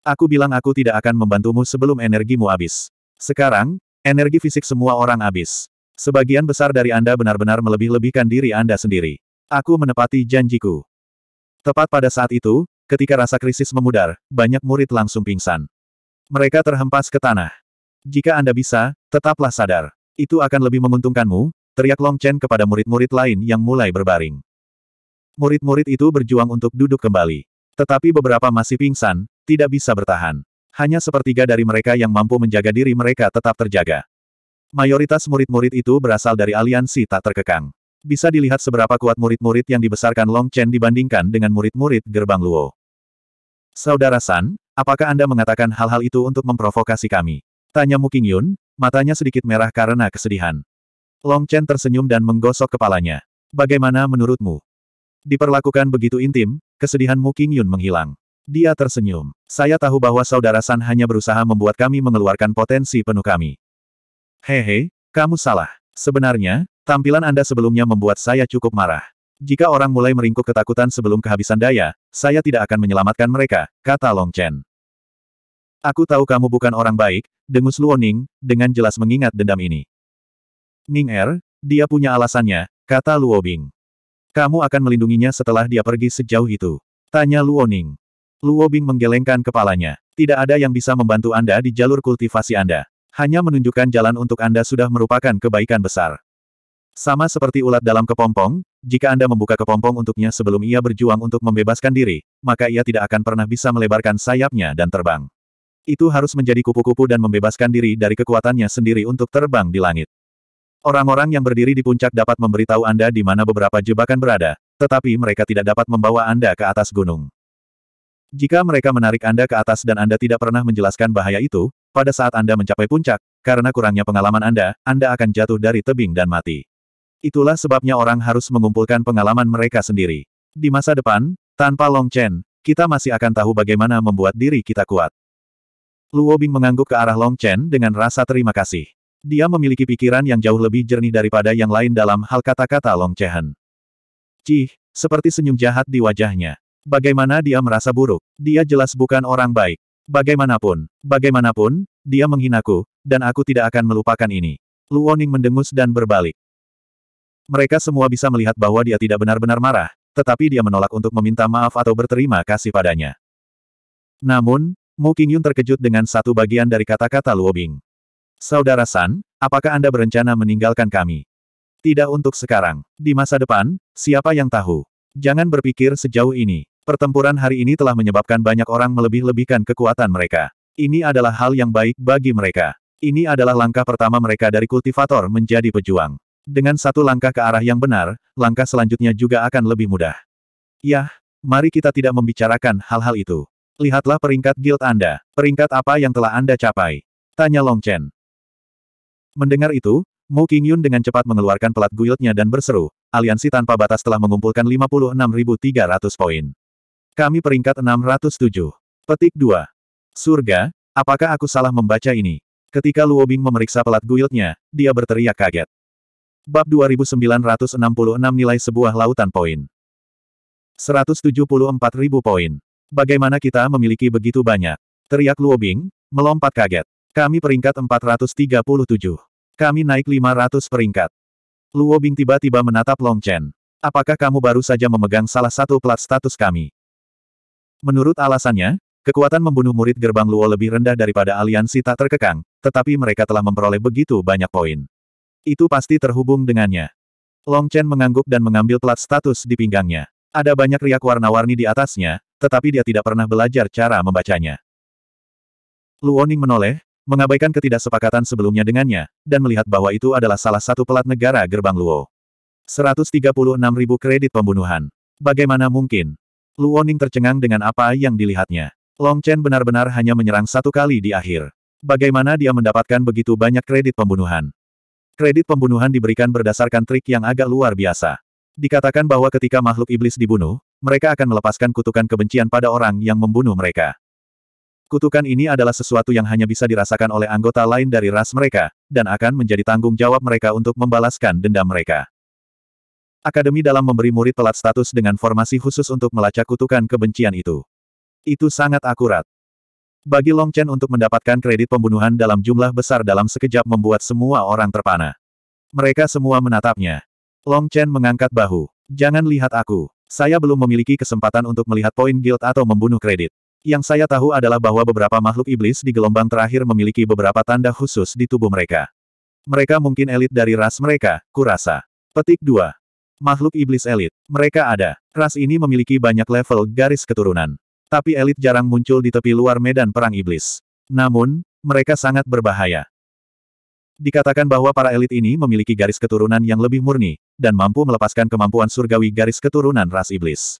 Aku bilang aku tidak akan membantumu sebelum energimu habis. Sekarang, energi fisik semua orang habis. Sebagian besar dari Anda benar-benar melebih-lebihkan diri Anda sendiri. Aku menepati janjiku. Tepat pada saat itu, ketika rasa krisis memudar, banyak murid langsung pingsan. Mereka terhempas ke tanah. Jika Anda bisa, tetaplah sadar. Itu akan lebih menguntungkanmu, teriak Long Chen kepada murid-murid lain yang mulai berbaring. Murid-murid itu berjuang untuk duduk kembali. Tetapi beberapa masih pingsan, tidak bisa bertahan. Hanya sepertiga dari mereka yang mampu menjaga diri mereka tetap terjaga. Mayoritas murid-murid itu berasal dari aliansi tak terkekang. Bisa dilihat seberapa kuat murid-murid yang dibesarkan Long Chen dibandingkan dengan murid-murid Gerbang Luo. Saudara San, apakah Anda mengatakan hal-hal itu untuk memprovokasi kami? Tanya Mu Qingyun, matanya sedikit merah karena kesedihan. Long Chen tersenyum dan menggosok kepalanya. Bagaimana menurutmu? Diperlakukan begitu intim, Mu King Yun menghilang. Dia tersenyum. Saya tahu bahwa saudara San hanya berusaha membuat kami mengeluarkan potensi penuh kami. Hehe, kamu salah. Sebenarnya, tampilan Anda sebelumnya membuat saya cukup marah. Jika orang mulai meringkuk ketakutan sebelum kehabisan daya, saya tidak akan menyelamatkan mereka, kata Long Chen. Aku tahu kamu bukan orang baik, dengus Luoning, dengan jelas mengingat dendam ini. Ning Er, dia punya alasannya, kata Luo Bing. Kamu akan melindunginya setelah dia pergi sejauh itu. Tanya Luo Ning. Luo Bing menggelengkan kepalanya. Tidak ada yang bisa membantu Anda di jalur kultivasi Anda. Hanya menunjukkan jalan untuk Anda sudah merupakan kebaikan besar. Sama seperti ulat dalam kepompong, jika Anda membuka kepompong untuknya sebelum ia berjuang untuk membebaskan diri, maka ia tidak akan pernah bisa melebarkan sayapnya dan terbang. Itu harus menjadi kupu-kupu dan membebaskan diri dari kekuatannya sendiri untuk terbang di langit. Orang-orang yang berdiri di puncak dapat memberitahu Anda di mana beberapa jebakan berada, tetapi mereka tidak dapat membawa Anda ke atas gunung. Jika mereka menarik Anda ke atas dan Anda tidak pernah menjelaskan bahaya itu, pada saat Anda mencapai puncak, karena kurangnya pengalaman Anda, Anda akan jatuh dari tebing dan mati. Itulah sebabnya orang harus mengumpulkan pengalaman mereka sendiri. Di masa depan, tanpa Long Chen, kita masih akan tahu bagaimana membuat diri kita kuat. Luo Bing mengangguk ke arah Long Chen dengan rasa terima kasih. Dia memiliki pikiran yang jauh lebih jernih daripada yang lain dalam hal kata-kata Long Chen. Cih, seperti senyum jahat di wajahnya. Bagaimana dia merasa buruk? Dia jelas bukan orang baik. Bagaimanapun, bagaimanapun, dia menghinaku, dan aku tidak akan melupakan ini. Luoning mendengus dan berbalik. Mereka semua bisa melihat bahwa dia tidak benar-benar marah, tetapi dia menolak untuk meminta maaf atau berterima kasih padanya. Namun, Mu Qingyun terkejut dengan satu bagian dari kata-kata Luobing. Saudara San, apakah Anda berencana meninggalkan kami? Tidak untuk sekarang. Di masa depan, siapa yang tahu? Jangan berpikir sejauh ini. Pertempuran hari ini telah menyebabkan banyak orang melebih-lebihkan kekuatan mereka. Ini adalah hal yang baik bagi mereka. Ini adalah langkah pertama mereka dari kultivator menjadi pejuang. Dengan satu langkah ke arah yang benar, langkah selanjutnya juga akan lebih mudah. Yah, mari kita tidak membicarakan hal-hal itu. Lihatlah peringkat guild Anda. Peringkat apa yang telah Anda capai? Tanya Long Chen. Mendengar itu, Mu Qingyun dengan cepat mengeluarkan pelat guildnya dan berseru, aliansi tanpa batas telah mengumpulkan 56.300 poin. Kami peringkat 607. Petik 2. Surga, apakah aku salah membaca ini? Ketika Luo Bing memeriksa pelat guildnya, dia berteriak kaget. Bab 2966 nilai sebuah lautan poin. 174.000 poin. Bagaimana kita memiliki begitu banyak? Teriak Luo Bing, melompat kaget. Kami peringkat 437. Kami naik 500 peringkat. Luo Bing tiba-tiba menatap Long Chen. Apakah kamu baru saja memegang salah satu plat status kami? Menurut alasannya, kekuatan membunuh murid gerbang Luo lebih rendah daripada aliansi tak terkekang, tetapi mereka telah memperoleh begitu banyak poin. Itu pasti terhubung dengannya. Long Chen mengangguk dan mengambil plat status di pinggangnya. Ada banyak riak warna-warni di atasnya, tetapi dia tidak pernah belajar cara membacanya. Luo Ning menoleh, mengabaikan ketidaksepakatan sebelumnya dengannya, dan melihat bahwa itu adalah salah satu pelat negara gerbang Luo. 136.000 kredit pembunuhan. Bagaimana mungkin? Luo Ning tercengang dengan apa yang dilihatnya. Long Chen benar-benar hanya menyerang satu kali di akhir. Bagaimana dia mendapatkan begitu banyak kredit pembunuhan? Kredit pembunuhan diberikan berdasarkan trik yang agak luar biasa. Dikatakan bahwa ketika makhluk iblis dibunuh, mereka akan melepaskan kutukan kebencian pada orang yang membunuh mereka. Kutukan ini adalah sesuatu yang hanya bisa dirasakan oleh anggota lain dari ras mereka, dan akan menjadi tanggung jawab mereka untuk membalaskan dendam mereka. Akademi dalam memberi murid pelat status dengan formasi khusus untuk melacak kutukan kebencian itu. Itu sangat akurat. Bagi Long Chen untuk mendapatkan kredit pembunuhan dalam jumlah besar dalam sekejap membuat semua orang terpana. Mereka semua menatapnya. Long Chen mengangkat bahu. Jangan lihat aku. Saya belum memiliki kesempatan untuk melihat poin guild atau membunuh kredit. Yang saya tahu adalah bahwa beberapa makhluk iblis di gelombang terakhir memiliki beberapa tanda khusus di tubuh mereka. Mereka mungkin elit dari ras mereka, kurasa. Petik 2. Makhluk iblis elit. Mereka ada. Ras ini memiliki banyak level garis keturunan. Tapi elit jarang muncul di tepi luar medan perang iblis. Namun, mereka sangat berbahaya. Dikatakan bahwa para elit ini memiliki garis keturunan yang lebih murni, dan mampu melepaskan kemampuan surgawi garis keturunan ras iblis.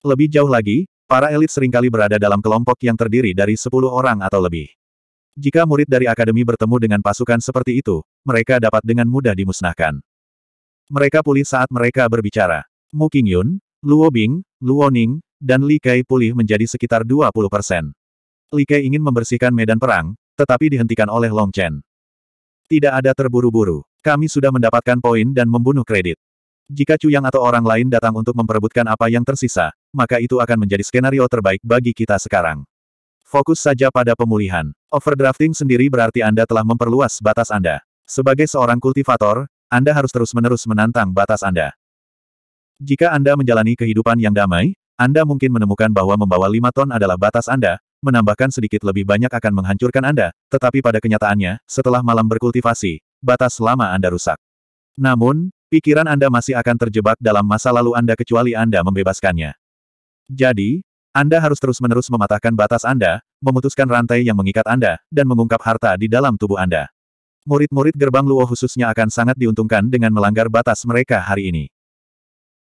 Lebih jauh lagi, Para elit seringkali berada dalam kelompok yang terdiri dari 10 orang atau lebih. Jika murid dari akademi bertemu dengan pasukan seperti itu, mereka dapat dengan mudah dimusnahkan. Mereka pulih saat mereka berbicara. Mu Qingyun, Luo Bing, Luo Ning, dan Li Kai pulih menjadi sekitar 20 persen. Li Kai ingin membersihkan medan perang, tetapi dihentikan oleh Long Chen. Tidak ada terburu-buru. Kami sudah mendapatkan poin dan membunuh kredit. Jika Cuyang atau orang lain datang untuk memperebutkan apa yang tersisa, maka itu akan menjadi skenario terbaik bagi kita sekarang. Fokus saja pada pemulihan. Overdrafting sendiri berarti Anda telah memperluas batas Anda. Sebagai seorang kultivator, Anda harus terus-menerus menantang batas Anda. Jika Anda menjalani kehidupan yang damai, Anda mungkin menemukan bahwa membawa 5 ton adalah batas Anda, menambahkan sedikit lebih banyak akan menghancurkan Anda, tetapi pada kenyataannya, setelah malam berkultivasi, batas lama Anda rusak. Namun, Pikiran Anda masih akan terjebak dalam masa lalu Anda kecuali Anda membebaskannya. Jadi, Anda harus terus-menerus mematahkan batas Anda, memutuskan rantai yang mengikat Anda, dan mengungkap harta di dalam tubuh Anda. Murid-murid gerbang Luo khususnya akan sangat diuntungkan dengan melanggar batas mereka hari ini.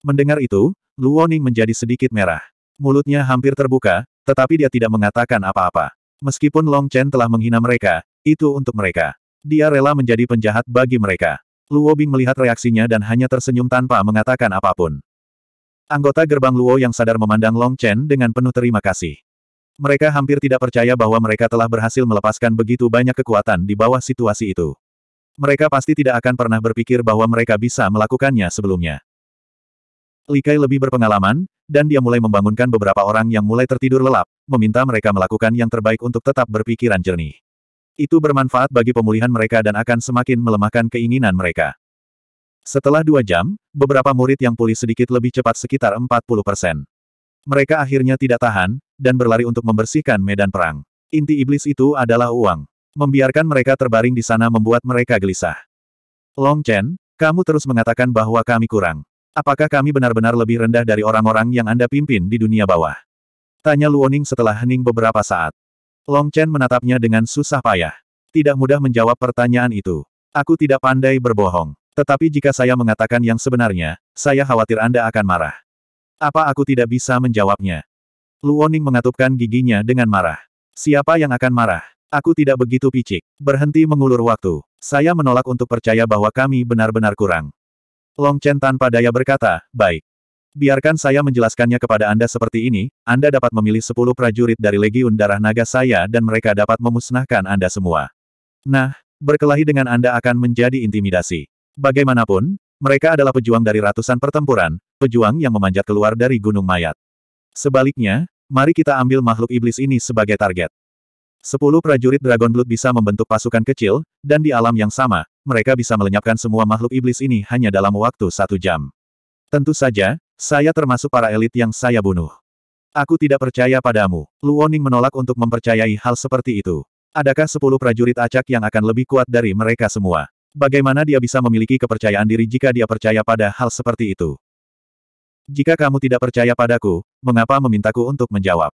Mendengar itu, Luo Ning menjadi sedikit merah. Mulutnya hampir terbuka, tetapi dia tidak mengatakan apa-apa. Meskipun Long Chen telah menghina mereka, itu untuk mereka. Dia rela menjadi penjahat bagi mereka. Luo Bing melihat reaksinya dan hanya tersenyum tanpa mengatakan apapun. Anggota gerbang Luo yang sadar memandang Long Chen dengan penuh terima kasih. Mereka hampir tidak percaya bahwa mereka telah berhasil melepaskan begitu banyak kekuatan di bawah situasi itu. Mereka pasti tidak akan pernah berpikir bahwa mereka bisa melakukannya sebelumnya. Li Kai lebih berpengalaman, dan dia mulai membangunkan beberapa orang yang mulai tertidur lelap, meminta mereka melakukan yang terbaik untuk tetap berpikiran jernih. Itu bermanfaat bagi pemulihan mereka dan akan semakin melemahkan keinginan mereka. Setelah dua jam, beberapa murid yang pulih sedikit lebih cepat sekitar 40 persen. Mereka akhirnya tidak tahan, dan berlari untuk membersihkan medan perang. Inti iblis itu adalah uang. Membiarkan mereka terbaring di sana membuat mereka gelisah. Long Chen, kamu terus mengatakan bahwa kami kurang. Apakah kami benar-benar lebih rendah dari orang-orang yang Anda pimpin di dunia bawah? Tanya Luoning setelah hening beberapa saat. Long Chen menatapnya dengan susah payah. Tidak mudah menjawab pertanyaan itu. Aku tidak pandai berbohong. Tetapi jika saya mengatakan yang sebenarnya, saya khawatir Anda akan marah. Apa aku tidak bisa menjawabnya? Luoning mengatupkan giginya dengan marah. Siapa yang akan marah? Aku tidak begitu picik. Berhenti mengulur waktu. Saya menolak untuk percaya bahwa kami benar-benar kurang. Long Chen tanpa daya berkata, baik. Biarkan saya menjelaskannya kepada Anda seperti ini, Anda dapat memilih sepuluh prajurit dari Legiun Darah Naga saya dan mereka dapat memusnahkan Anda semua. Nah, berkelahi dengan Anda akan menjadi intimidasi. Bagaimanapun, mereka adalah pejuang dari ratusan pertempuran, pejuang yang memanjat keluar dari gunung mayat. Sebaliknya, mari kita ambil makhluk iblis ini sebagai target. Sepuluh prajurit Dragon Blood bisa membentuk pasukan kecil, dan di alam yang sama, mereka bisa melenyapkan semua makhluk iblis ini hanya dalam waktu satu jam. Tentu saja, saya termasuk para elit yang saya bunuh. Aku tidak percaya padamu. Luoning menolak untuk mempercayai hal seperti itu. Adakah sepuluh prajurit acak yang akan lebih kuat dari mereka semua? Bagaimana dia bisa memiliki kepercayaan diri jika dia percaya pada hal seperti itu? Jika kamu tidak percaya padaku, mengapa memintaku untuk menjawab?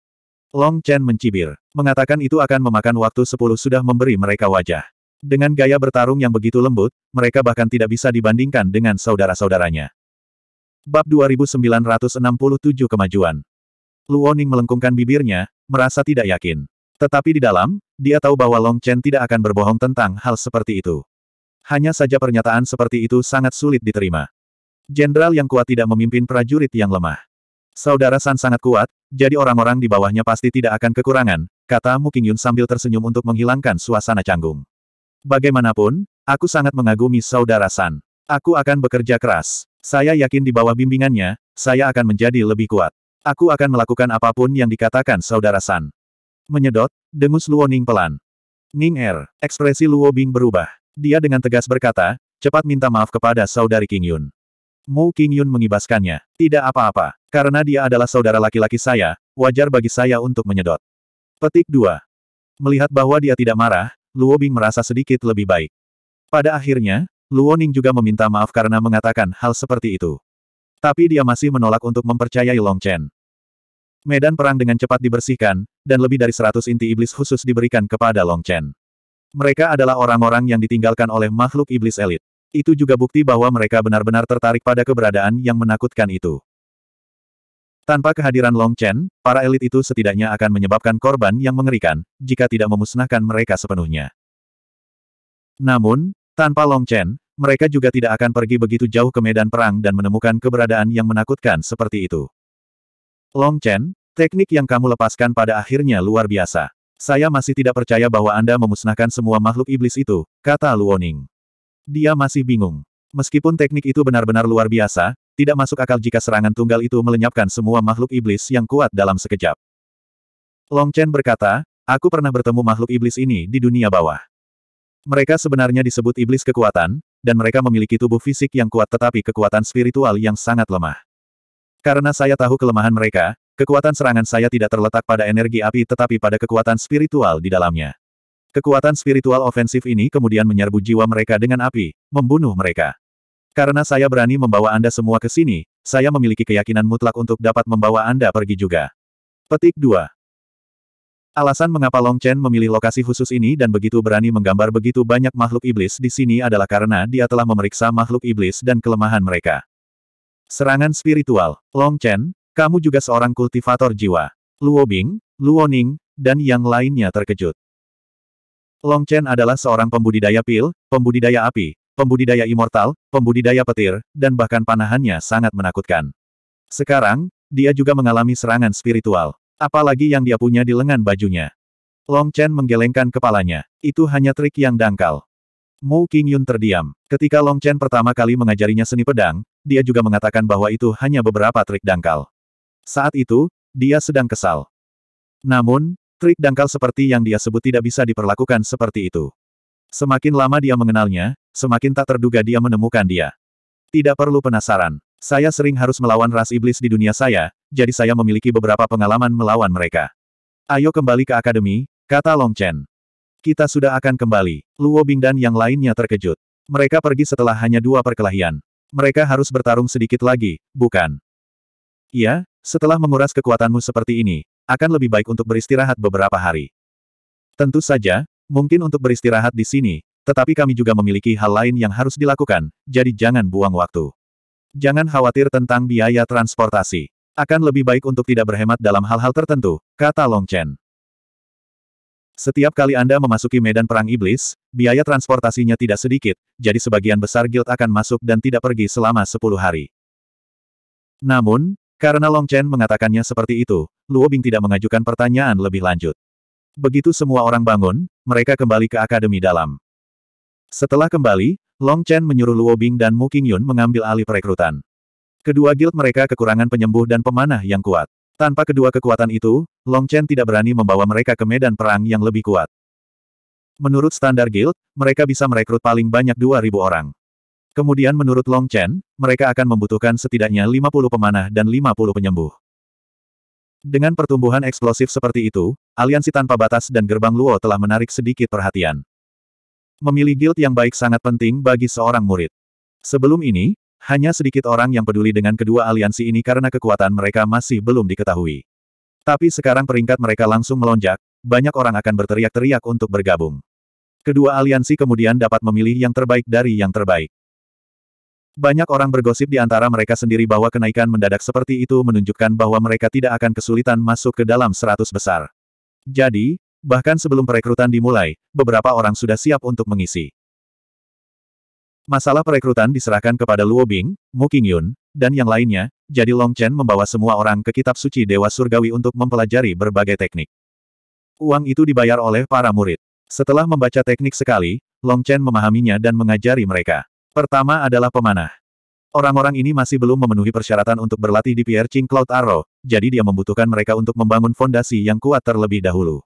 Long Chen mencibir. Mengatakan itu akan memakan waktu sepuluh sudah memberi mereka wajah. Dengan gaya bertarung yang begitu lembut, mereka bahkan tidak bisa dibandingkan dengan saudara-saudaranya. Bab 2967 Kemajuan Luoning melengkungkan bibirnya, merasa tidak yakin. Tetapi di dalam, dia tahu bahwa Long Chen tidak akan berbohong tentang hal seperti itu. Hanya saja pernyataan seperti itu sangat sulit diterima. Jenderal yang kuat tidak memimpin prajurit yang lemah. Saudara San sangat kuat, jadi orang-orang di bawahnya pasti tidak akan kekurangan, kata Mu Yun sambil tersenyum untuk menghilangkan suasana canggung. Bagaimanapun, aku sangat mengagumi saudara San. Aku akan bekerja keras. Saya yakin di bawah bimbingannya, saya akan menjadi lebih kuat. Aku akan melakukan apapun yang dikatakan saudara San. Menyedot, dengus Luo Ning pelan. Ning Er, ekspresi Luo Bing berubah. Dia dengan tegas berkata, cepat minta maaf kepada saudari King Yun. Mu King Yun mengibaskannya. Tidak apa-apa. Karena dia adalah saudara laki-laki saya, wajar bagi saya untuk menyedot. Petik 2. Melihat bahwa dia tidak marah, Luo Bing merasa sedikit lebih baik. Pada akhirnya, Luoning juga meminta maaf karena mengatakan hal seperti itu. Tapi dia masih menolak untuk mempercayai Long Chen. Medan perang dengan cepat dibersihkan, dan lebih dari seratus inti iblis khusus diberikan kepada Long Chen. Mereka adalah orang-orang yang ditinggalkan oleh makhluk iblis elit. Itu juga bukti bahwa mereka benar-benar tertarik pada keberadaan yang menakutkan itu. Tanpa kehadiran Long Chen, para elit itu setidaknya akan menyebabkan korban yang mengerikan, jika tidak memusnahkan mereka sepenuhnya. Namun, tanpa Long Chen, mereka juga tidak akan pergi begitu jauh ke medan perang dan menemukan keberadaan yang menakutkan seperti itu. Long Chen, teknik yang kamu lepaskan pada akhirnya luar biasa. Saya masih tidak percaya bahwa Anda memusnahkan semua makhluk iblis itu, kata Luoning. Dia masih bingung. Meskipun teknik itu benar-benar luar biasa, tidak masuk akal jika serangan tunggal itu melenyapkan semua makhluk iblis yang kuat dalam sekejap. Long Chen berkata, aku pernah bertemu makhluk iblis ini di dunia bawah. Mereka sebenarnya disebut iblis kekuatan, dan mereka memiliki tubuh fisik yang kuat tetapi kekuatan spiritual yang sangat lemah. Karena saya tahu kelemahan mereka, kekuatan serangan saya tidak terletak pada energi api tetapi pada kekuatan spiritual di dalamnya. Kekuatan spiritual ofensif ini kemudian menyerbu jiwa mereka dengan api, membunuh mereka. Karena saya berani membawa Anda semua ke sini, saya memiliki keyakinan mutlak untuk dapat membawa Anda pergi juga. Petik 2. Alasan mengapa Long Chen memilih lokasi khusus ini dan begitu berani menggambar begitu banyak makhluk iblis di sini adalah karena dia telah memeriksa makhluk iblis dan kelemahan mereka. Serangan spiritual. Long Chen, kamu juga seorang kultivator jiwa. Luo Bing, Luo Ning, dan yang lainnya terkejut. Long Chen adalah seorang pembudidaya pil, pembudidaya api, pembudidaya immortal, pembudidaya petir, dan bahkan panahannya sangat menakutkan. Sekarang, dia juga mengalami serangan spiritual. Apalagi yang dia punya di lengan bajunya. Long Chen menggelengkan kepalanya. Itu hanya trik yang dangkal. Mu Qingyun terdiam. Ketika Long Chen pertama kali mengajarinya seni pedang, dia juga mengatakan bahwa itu hanya beberapa trik dangkal. Saat itu, dia sedang kesal. Namun, trik dangkal seperti yang dia sebut tidak bisa diperlakukan seperti itu. Semakin lama dia mengenalnya, semakin tak terduga dia menemukan dia. Tidak perlu penasaran. Saya sering harus melawan ras iblis di dunia saya, jadi saya memiliki beberapa pengalaman melawan mereka. Ayo kembali ke akademi, kata Long Chen. Kita sudah akan kembali. Luo Bing dan yang lainnya terkejut. Mereka pergi setelah hanya dua perkelahian. Mereka harus bertarung sedikit lagi, bukan? Iya, setelah menguras kekuatanmu seperti ini, akan lebih baik untuk beristirahat beberapa hari. Tentu saja, mungkin untuk beristirahat di sini, tetapi kami juga memiliki hal lain yang harus dilakukan, jadi jangan buang waktu. Jangan khawatir tentang biaya transportasi. Akan lebih baik untuk tidak berhemat dalam hal-hal tertentu, kata Long Chen. Setiap kali Anda memasuki medan perang iblis, biaya transportasinya tidak sedikit, jadi sebagian besar guild akan masuk dan tidak pergi selama 10 hari. Namun, karena Long Chen mengatakannya seperti itu, Luo Bing tidak mengajukan pertanyaan lebih lanjut. Begitu semua orang bangun, mereka kembali ke akademi dalam. Setelah kembali, Long Chen menyuruh Luo Bing dan Mu Qingyun mengambil alih perekrutan. Kedua guild mereka kekurangan penyembuh dan pemanah yang kuat. Tanpa kedua kekuatan itu, Long Chen tidak berani membawa mereka ke medan perang yang lebih kuat. Menurut standar guild, mereka bisa merekrut paling banyak 2.000 orang. Kemudian menurut Long Chen, mereka akan membutuhkan setidaknya 50 pemanah dan 50 penyembuh. Dengan pertumbuhan eksplosif seperti itu, aliansi tanpa batas dan gerbang Luo telah menarik sedikit perhatian. Memilih guild yang baik sangat penting bagi seorang murid. Sebelum ini, hanya sedikit orang yang peduli dengan kedua aliansi ini karena kekuatan mereka masih belum diketahui. Tapi sekarang peringkat mereka langsung melonjak, banyak orang akan berteriak-teriak untuk bergabung. Kedua aliansi kemudian dapat memilih yang terbaik dari yang terbaik. Banyak orang bergosip di antara mereka sendiri bahwa kenaikan mendadak seperti itu menunjukkan bahwa mereka tidak akan kesulitan masuk ke dalam seratus besar. Jadi, bahkan sebelum perekrutan dimulai, beberapa orang sudah siap untuk mengisi. Masalah perekrutan diserahkan kepada Luo Bing, Mu Qingyun, dan yang lainnya, jadi Long Chen membawa semua orang ke kitab suci Dewa Surgawi untuk mempelajari berbagai teknik. Uang itu dibayar oleh para murid. Setelah membaca teknik sekali, Long Chen memahaminya dan mengajari mereka. Pertama adalah pemanah. Orang-orang ini masih belum memenuhi persyaratan untuk berlatih di Piercing Cloud Arrow, jadi dia membutuhkan mereka untuk membangun fondasi yang kuat terlebih dahulu.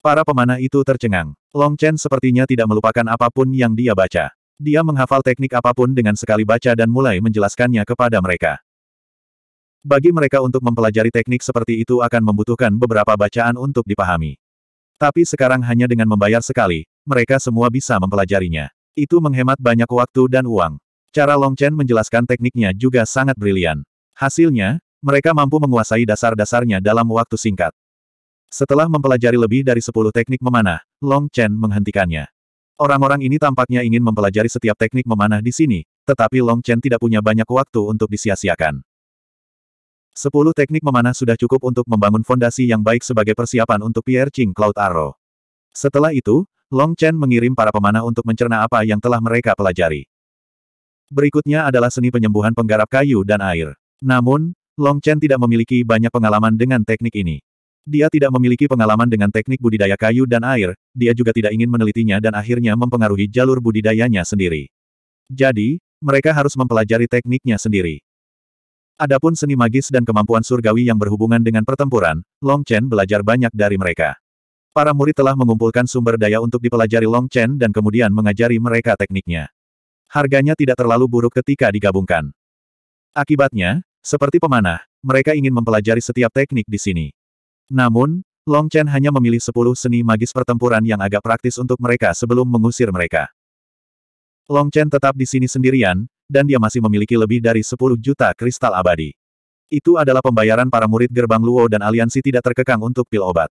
Para pemanah itu tercengang. Long Chen sepertinya tidak melupakan apapun yang dia baca. Dia menghafal teknik apapun dengan sekali baca dan mulai menjelaskannya kepada mereka. Bagi mereka untuk mempelajari teknik seperti itu akan membutuhkan beberapa bacaan untuk dipahami. Tapi sekarang hanya dengan membayar sekali, mereka semua bisa mempelajarinya. Itu menghemat banyak waktu dan uang. Cara Long Chen menjelaskan tekniknya juga sangat brilian. Hasilnya, mereka mampu menguasai dasar-dasarnya dalam waktu singkat. Setelah mempelajari lebih dari 10 teknik memanah, Long Chen menghentikannya. Orang-orang ini tampaknya ingin mempelajari setiap teknik memanah di sini, tetapi Long Chen tidak punya banyak waktu untuk disia-siakan. Sepuluh teknik memanah sudah cukup untuk membangun fondasi yang baik sebagai persiapan untuk Pierre Ching Cloud Arrow. Setelah itu, Long Chen mengirim para pemanah untuk mencerna apa yang telah mereka pelajari. Berikutnya adalah seni penyembuhan penggarap kayu dan air. Namun, Long Chen tidak memiliki banyak pengalaman dengan teknik ini. Dia tidak memiliki pengalaman dengan teknik budidaya kayu dan air, dia juga tidak ingin menelitinya dan akhirnya mempengaruhi jalur budidayanya sendiri. Jadi, mereka harus mempelajari tekniknya sendiri. Adapun seni magis dan kemampuan surgawi yang berhubungan dengan pertempuran, Long Chen belajar banyak dari mereka. Para murid telah mengumpulkan sumber daya untuk dipelajari Long Chen dan kemudian mengajari mereka tekniknya. Harganya tidak terlalu buruk ketika digabungkan. Akibatnya, seperti pemanah, mereka ingin mempelajari setiap teknik di sini. Namun, Long Chen hanya memilih sepuluh seni magis pertempuran yang agak praktis untuk mereka sebelum mengusir mereka. Long Chen tetap di sini sendirian, dan dia masih memiliki lebih dari 10 juta kristal abadi. Itu adalah pembayaran para murid gerbang Luo dan aliansi tidak terkekang untuk pil obat.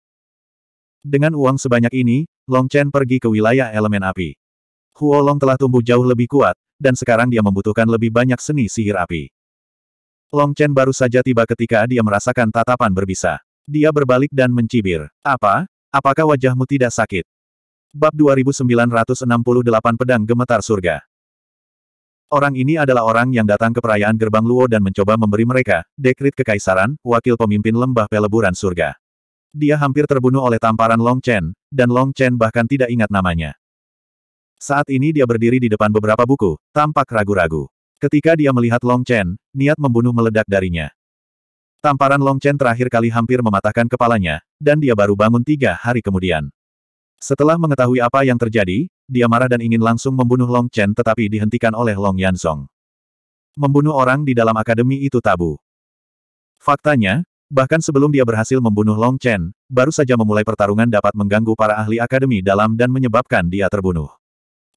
Dengan uang sebanyak ini, Long Chen pergi ke wilayah elemen api. Huo Long telah tumbuh jauh lebih kuat, dan sekarang dia membutuhkan lebih banyak seni sihir api. Long Chen baru saja tiba ketika dia merasakan tatapan berbisa. Dia berbalik dan mencibir. Apa? Apakah wajahmu tidak sakit? Bab 2968 Pedang Gemetar Surga Orang ini adalah orang yang datang ke perayaan gerbang Luo dan mencoba memberi mereka, dekrit kekaisaran, wakil pemimpin lembah peleburan surga. Dia hampir terbunuh oleh tamparan Long Chen, dan Long Chen bahkan tidak ingat namanya. Saat ini dia berdiri di depan beberapa buku, tampak ragu-ragu. Ketika dia melihat Long Chen, niat membunuh meledak darinya. Tamparan Long Chen terakhir kali hampir mematahkan kepalanya, dan dia baru bangun tiga hari kemudian. Setelah mengetahui apa yang terjadi, dia marah dan ingin langsung membunuh Long Chen tetapi dihentikan oleh Long Yanzong. Membunuh orang di dalam akademi itu tabu. Faktanya, bahkan sebelum dia berhasil membunuh Long Chen, baru saja memulai pertarungan dapat mengganggu para ahli akademi dalam dan menyebabkan dia terbunuh.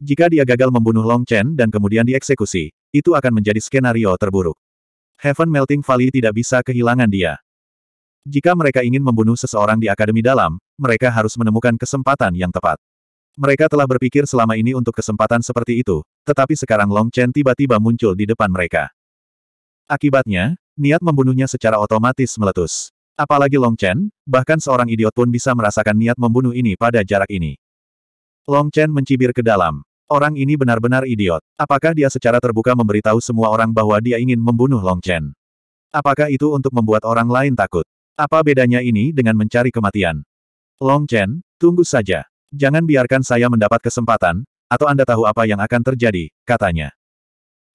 Jika dia gagal membunuh Long Chen dan kemudian dieksekusi, itu akan menjadi skenario terburuk. Heaven Melting Valley tidak bisa kehilangan dia. Jika mereka ingin membunuh seseorang di Akademi Dalam, mereka harus menemukan kesempatan yang tepat. Mereka telah berpikir selama ini untuk kesempatan seperti itu, tetapi sekarang Long Chen tiba-tiba muncul di depan mereka. Akibatnya, niat membunuhnya secara otomatis meletus. Apalagi Long Chen, bahkan seorang idiot pun bisa merasakan niat membunuh ini pada jarak ini. Long Chen mencibir ke dalam. Orang ini benar-benar idiot. Apakah dia secara terbuka memberitahu semua orang bahwa dia ingin membunuh Long Chen? Apakah itu untuk membuat orang lain takut? Apa bedanya ini dengan mencari kematian? Long Chen, tunggu saja. Jangan biarkan saya mendapat kesempatan, atau Anda tahu apa yang akan terjadi, katanya.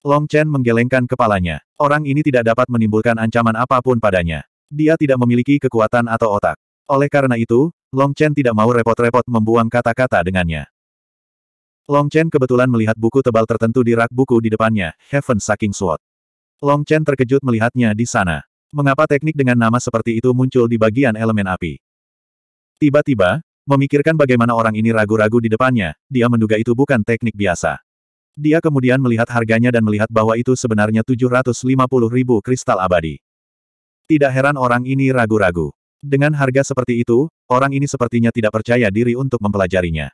Long Chen menggelengkan kepalanya. Orang ini tidak dapat menimbulkan ancaman apapun padanya. Dia tidak memiliki kekuatan atau otak. Oleh karena itu, Long Chen tidak mau repot-repot membuang kata-kata dengannya. Long Chen kebetulan melihat buku tebal tertentu di rak buku di depannya, Heaven Sucking Sword. Long Chen terkejut melihatnya di sana. Mengapa teknik dengan nama seperti itu muncul di bagian elemen api? Tiba-tiba, memikirkan bagaimana orang ini ragu-ragu di depannya, dia menduga itu bukan teknik biasa. Dia kemudian melihat harganya dan melihat bahwa itu sebenarnya 750 ribu kristal abadi. Tidak heran orang ini ragu-ragu. Dengan harga seperti itu, orang ini sepertinya tidak percaya diri untuk mempelajarinya.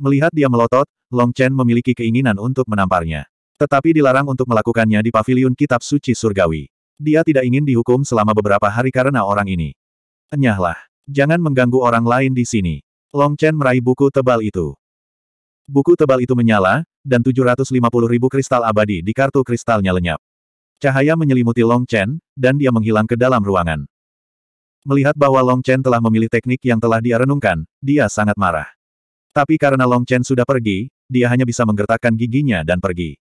Melihat dia melotot, Long Chen memiliki keinginan untuk menamparnya. Tetapi dilarang untuk melakukannya di paviliun kitab suci surgawi. Dia tidak ingin dihukum selama beberapa hari karena orang ini. Enyahlah. Jangan mengganggu orang lain di sini. Long Chen meraih buku tebal itu. Buku tebal itu menyala, dan 750 ribu kristal abadi di kartu kristalnya lenyap. Cahaya menyelimuti Long Chen, dan dia menghilang ke dalam ruangan. Melihat bahwa Long Chen telah memilih teknik yang telah dia renungkan, dia sangat marah. Tapi karena Long Chen sudah pergi, dia hanya bisa menggertakkan giginya dan pergi.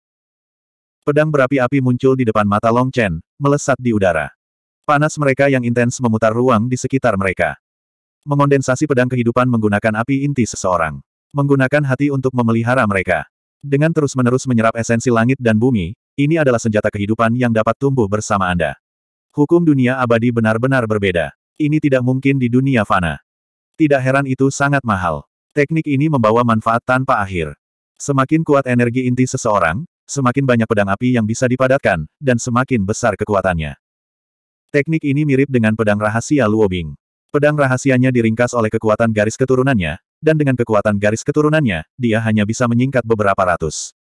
Pedang berapi-api muncul di depan mata Long Chen, melesat di udara. Panas mereka yang intens memutar ruang di sekitar mereka. Mengondensasi pedang kehidupan menggunakan api inti seseorang. Menggunakan hati untuk memelihara mereka. Dengan terus-menerus menyerap esensi langit dan bumi, ini adalah senjata kehidupan yang dapat tumbuh bersama Anda. Hukum dunia abadi benar-benar berbeda. Ini tidak mungkin di dunia fana. Tidak heran itu sangat mahal. Teknik ini membawa manfaat tanpa akhir. Semakin kuat energi inti seseorang, semakin banyak pedang api yang bisa dipadatkan, dan semakin besar kekuatannya. Teknik ini mirip dengan pedang rahasia Luobing. Pedang rahasianya diringkas oleh kekuatan garis keturunannya, dan dengan kekuatan garis keturunannya, dia hanya bisa menyingkat beberapa ratus.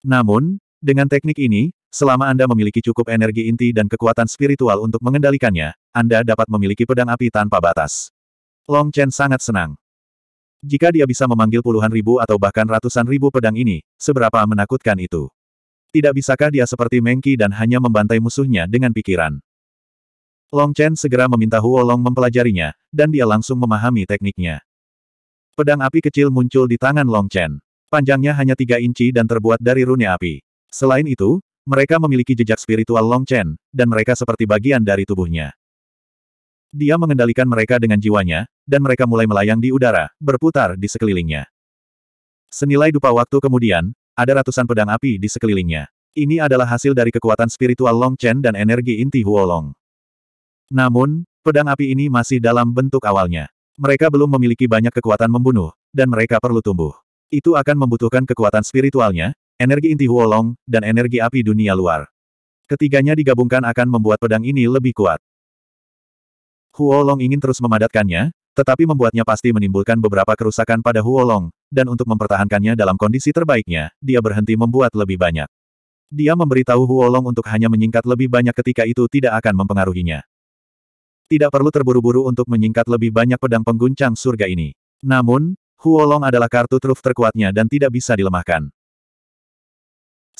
Namun, dengan teknik ini, selama Anda memiliki cukup energi inti dan kekuatan spiritual untuk mengendalikannya, Anda dapat memiliki pedang api tanpa batas. Long Chen sangat senang. Jika dia bisa memanggil puluhan ribu atau bahkan ratusan ribu pedang ini, seberapa menakutkan itu? Tidak bisakah dia seperti Mengki dan hanya membantai musuhnya dengan pikiran? Long Chen segera meminta Huo Long mempelajarinya, dan dia langsung memahami tekniknya. Pedang api kecil muncul di tangan Long Chen. Panjangnya hanya tiga inci dan terbuat dari rune api. Selain itu, mereka memiliki jejak spiritual Long Chen, dan mereka seperti bagian dari tubuhnya. Dia mengendalikan mereka dengan jiwanya, dan mereka mulai melayang di udara, berputar di sekelilingnya. Senilai dupa waktu kemudian, ada ratusan pedang api di sekelilingnya. Ini adalah hasil dari kekuatan spiritual Long Chen dan energi inti Huolong. Namun, pedang api ini masih dalam bentuk awalnya. Mereka belum memiliki banyak kekuatan membunuh, dan mereka perlu tumbuh. Itu akan membutuhkan kekuatan spiritualnya, energi inti Huolong, dan energi api dunia luar. Ketiganya digabungkan akan membuat pedang ini lebih kuat. Huolong ingin terus memadatkannya, tetapi membuatnya pasti menimbulkan beberapa kerusakan pada Huolong, dan untuk mempertahankannya dalam kondisi terbaiknya, dia berhenti membuat lebih banyak. Dia memberitahu Huolong untuk hanya menyingkat lebih banyak ketika itu tidak akan mempengaruhinya. Tidak perlu terburu-buru untuk menyingkat lebih banyak pedang pengguncang surga ini. Namun, Huolong adalah kartu truf terkuatnya dan tidak bisa dilemahkan.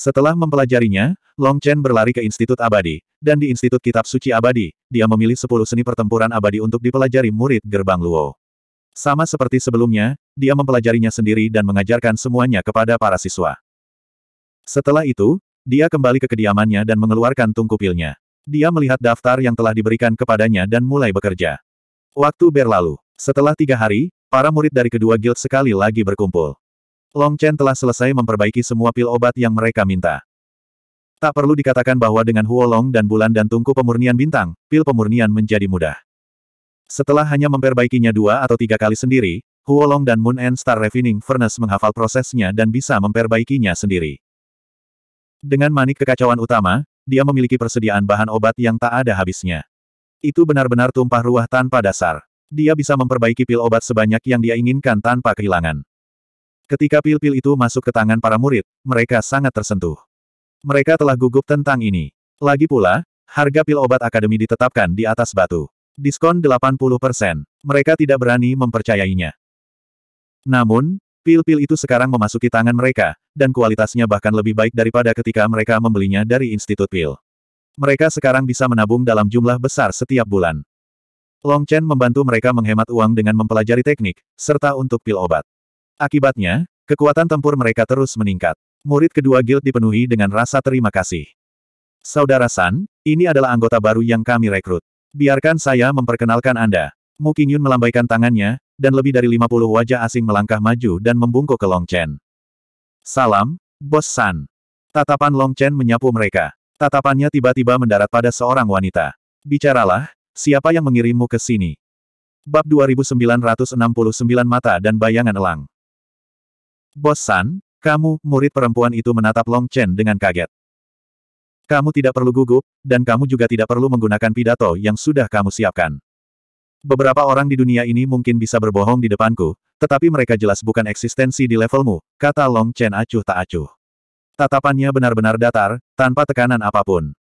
Setelah mempelajarinya, Long Chen berlari ke Institut Abadi, dan di Institut Kitab Suci Abadi, dia memilih sepuluh seni pertempuran abadi untuk dipelajari murid Gerbang Luo. Sama seperti sebelumnya, dia mempelajarinya sendiri dan mengajarkan semuanya kepada para siswa. Setelah itu, dia kembali ke kediamannya dan mengeluarkan tungku pilnya. Dia melihat daftar yang telah diberikan kepadanya dan mulai bekerja. Waktu berlalu. Setelah tiga hari, para murid dari kedua guild sekali lagi berkumpul. Long Chen telah selesai memperbaiki semua pil obat yang mereka minta. Tak perlu dikatakan bahwa dengan Huolong dan bulan dan tungku pemurnian bintang, pil pemurnian menjadi mudah. Setelah hanya memperbaikinya dua atau tiga kali sendiri, Huolong dan Moon and Star Refining Furnace menghafal prosesnya dan bisa memperbaikinya sendiri. Dengan manik kekacauan utama, dia memiliki persediaan bahan obat yang tak ada habisnya. Itu benar-benar tumpah ruah tanpa dasar. Dia bisa memperbaiki pil obat sebanyak yang dia inginkan tanpa kehilangan. Ketika pil-pil itu masuk ke tangan para murid, mereka sangat tersentuh. Mereka telah gugup tentang ini. Lagi pula, harga pil obat akademi ditetapkan di atas batu. Diskon 80%. Mereka tidak berani mempercayainya. Namun, pil-pil itu sekarang memasuki tangan mereka, dan kualitasnya bahkan lebih baik daripada ketika mereka membelinya dari Institut Pil. Mereka sekarang bisa menabung dalam jumlah besar setiap bulan. Long Chen membantu mereka menghemat uang dengan mempelajari teknik, serta untuk pil obat. Akibatnya, kekuatan tempur mereka terus meningkat. Murid kedua guild dipenuhi dengan rasa terima kasih. Saudara San, ini adalah anggota baru yang kami rekrut. Biarkan saya memperkenalkan Anda. Mu Qingyun melambaikan tangannya, dan lebih dari 50 wajah asing melangkah maju dan membungkuk ke Long Chen. Salam, Bos San. Tatapan Long Chen menyapu mereka. Tatapannya tiba-tiba mendarat pada seorang wanita. Bicaralah, siapa yang mengirimmu ke sini? Bab 2969 Mata dan Bayangan Elang Bosan? kamu, murid perempuan itu menatap Long Chen dengan kaget. Kamu tidak perlu gugup, dan kamu juga tidak perlu menggunakan pidato yang sudah kamu siapkan. Beberapa orang di dunia ini mungkin bisa berbohong di depanku, tetapi mereka jelas bukan eksistensi di levelmu, kata Long Chen acuh tak acuh. Tatapannya benar-benar datar, tanpa tekanan apapun.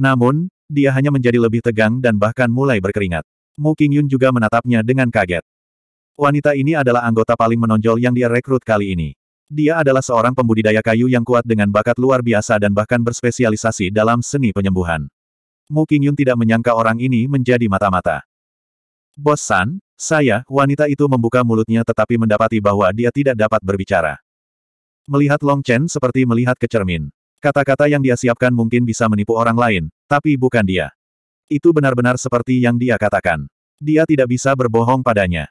Namun, dia hanya menjadi lebih tegang dan bahkan mulai berkeringat. Mu Qingyun juga menatapnya dengan kaget. Wanita ini adalah anggota paling menonjol yang dia rekrut kali ini. Dia adalah seorang pembudidaya kayu yang kuat dengan bakat luar biasa dan bahkan berspesialisasi dalam seni penyembuhan. Mu Qingyun tidak menyangka orang ini menjadi mata-mata. Bos San, saya, wanita itu membuka mulutnya tetapi mendapati bahwa dia tidak dapat berbicara. Melihat Long Chen seperti melihat ke cermin. Kata-kata yang dia siapkan mungkin bisa menipu orang lain, tapi bukan dia. Itu benar-benar seperti yang dia katakan. Dia tidak bisa berbohong padanya.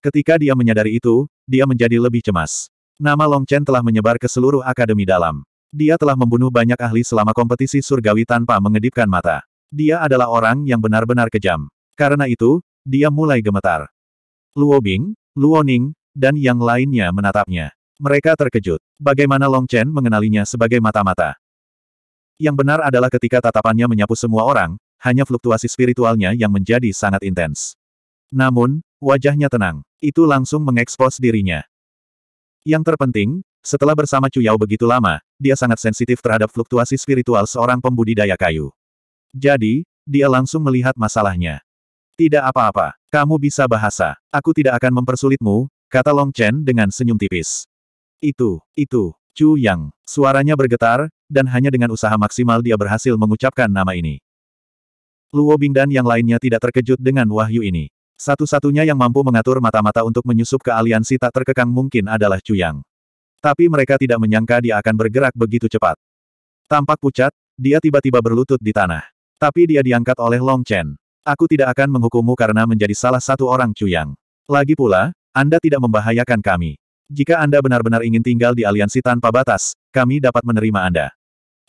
Ketika dia menyadari itu, dia menjadi lebih cemas. Nama Long Chen telah menyebar ke seluruh akademi dalam. Dia telah membunuh banyak ahli selama kompetisi surgawi tanpa mengedipkan mata. Dia adalah orang yang benar-benar kejam. Karena itu, dia mulai gemetar. Luo Bing, Luo Ning, dan yang lainnya menatapnya. Mereka terkejut. Bagaimana Long Chen mengenalinya sebagai mata-mata? Yang benar adalah ketika tatapannya menyapu semua orang, hanya fluktuasi spiritualnya yang menjadi sangat intens. Namun, wajahnya tenang. Itu langsung mengekspos dirinya. Yang terpenting, setelah bersama Cuyao begitu lama, dia sangat sensitif terhadap fluktuasi spiritual seorang pembudidaya kayu. Jadi, dia langsung melihat masalahnya. Tidak apa-apa, kamu bisa bahasa. Aku tidak akan mempersulitmu, kata Long Chen dengan senyum tipis. Itu, itu, Chu Yang. Suaranya bergetar, dan hanya dengan usaha maksimal dia berhasil mengucapkan nama ini. Luo Bing dan yang lainnya tidak terkejut dengan wahyu ini. Satu-satunya yang mampu mengatur mata-mata untuk menyusup ke aliansi tak terkekang mungkin adalah Cuyang. Tapi mereka tidak menyangka dia akan bergerak begitu cepat. Tampak pucat, dia tiba-tiba berlutut di tanah. Tapi dia diangkat oleh Long Chen. Aku tidak akan menghukummu karena menjadi salah satu orang Cuyang. Lagi pula, Anda tidak membahayakan kami. Jika Anda benar-benar ingin tinggal di aliansi tanpa batas, kami dapat menerima Anda.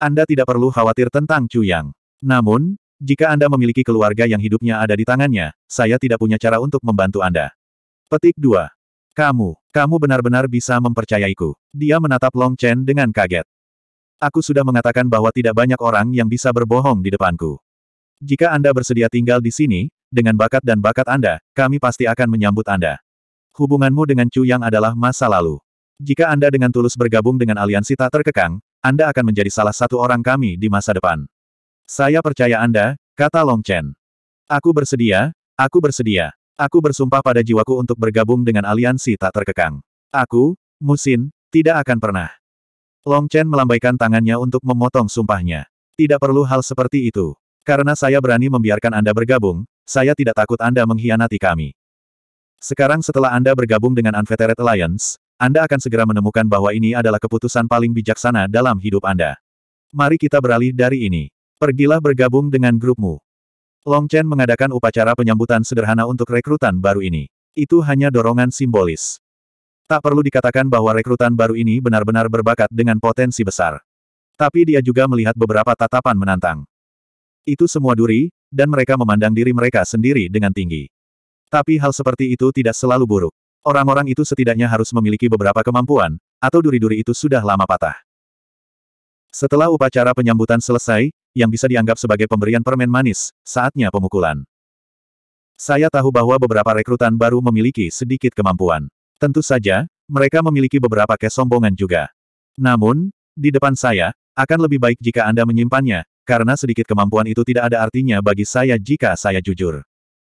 Anda tidak perlu khawatir tentang Cuyang. Namun, jika Anda memiliki keluarga yang hidupnya ada di tangannya, saya tidak punya cara untuk membantu Anda. Petik 2. Kamu, kamu benar-benar bisa mempercayaiku. Dia menatap Long Chen dengan kaget. Aku sudah mengatakan bahwa tidak banyak orang yang bisa berbohong di depanku. Jika Anda bersedia tinggal di sini, dengan bakat dan bakat Anda, kami pasti akan menyambut Anda. Hubunganmu dengan Chu Yang adalah masa lalu. Jika Anda dengan tulus bergabung dengan aliansi tak terkekang, Anda akan menjadi salah satu orang kami di masa depan. Saya percaya Anda, kata Long Chen. Aku bersedia, aku bersedia. Aku bersumpah pada jiwaku untuk bergabung dengan aliansi tak terkekang. Aku, Musin, tidak akan pernah. Long Chen melambaikan tangannya untuk memotong sumpahnya. Tidak perlu hal seperti itu. Karena saya berani membiarkan Anda bergabung, saya tidak takut Anda mengkhianati kami. Sekarang setelah Anda bergabung dengan Unfettered Alliance, Anda akan segera menemukan bahwa ini adalah keputusan paling bijaksana dalam hidup Anda. Mari kita beralih dari ini. Pergilah bergabung dengan grupmu. Long Chen mengadakan upacara penyambutan sederhana untuk rekrutan baru ini. Itu hanya dorongan simbolis. Tak perlu dikatakan bahwa rekrutan baru ini benar-benar berbakat dengan potensi besar. Tapi dia juga melihat beberapa tatapan menantang. Itu semua duri, dan mereka memandang diri mereka sendiri dengan tinggi. Tapi hal seperti itu tidak selalu buruk. Orang-orang itu setidaknya harus memiliki beberapa kemampuan, atau duri-duri itu sudah lama patah. Setelah upacara penyambutan selesai, yang bisa dianggap sebagai pemberian permen manis, saatnya pemukulan. Saya tahu bahwa beberapa rekrutan baru memiliki sedikit kemampuan. Tentu saja, mereka memiliki beberapa kesombongan juga. Namun, di depan saya, akan lebih baik jika Anda menyimpannya, karena sedikit kemampuan itu tidak ada artinya bagi saya jika saya jujur.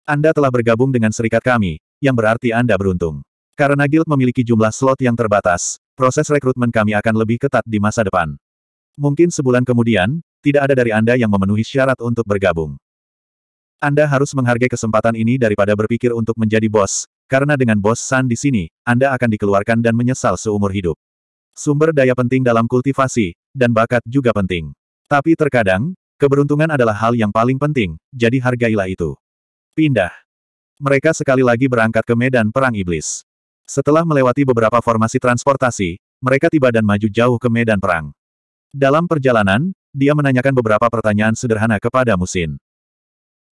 Anda telah bergabung dengan serikat kami, yang berarti Anda beruntung. Karena guild memiliki jumlah slot yang terbatas, proses rekrutmen kami akan lebih ketat di masa depan. Mungkin sebulan kemudian, tidak ada dari Anda yang memenuhi syarat untuk bergabung. Anda harus menghargai kesempatan ini daripada berpikir untuk menjadi bos, karena dengan bos San di sini, Anda akan dikeluarkan dan menyesal seumur hidup. Sumber daya penting dalam kultivasi, dan bakat juga penting. Tapi terkadang, keberuntungan adalah hal yang paling penting, jadi hargailah itu. Pindah. Mereka sekali lagi berangkat ke medan perang iblis. Setelah melewati beberapa formasi transportasi, mereka tiba dan maju jauh ke medan perang. Dalam perjalanan, dia menanyakan beberapa pertanyaan sederhana kepada Musin.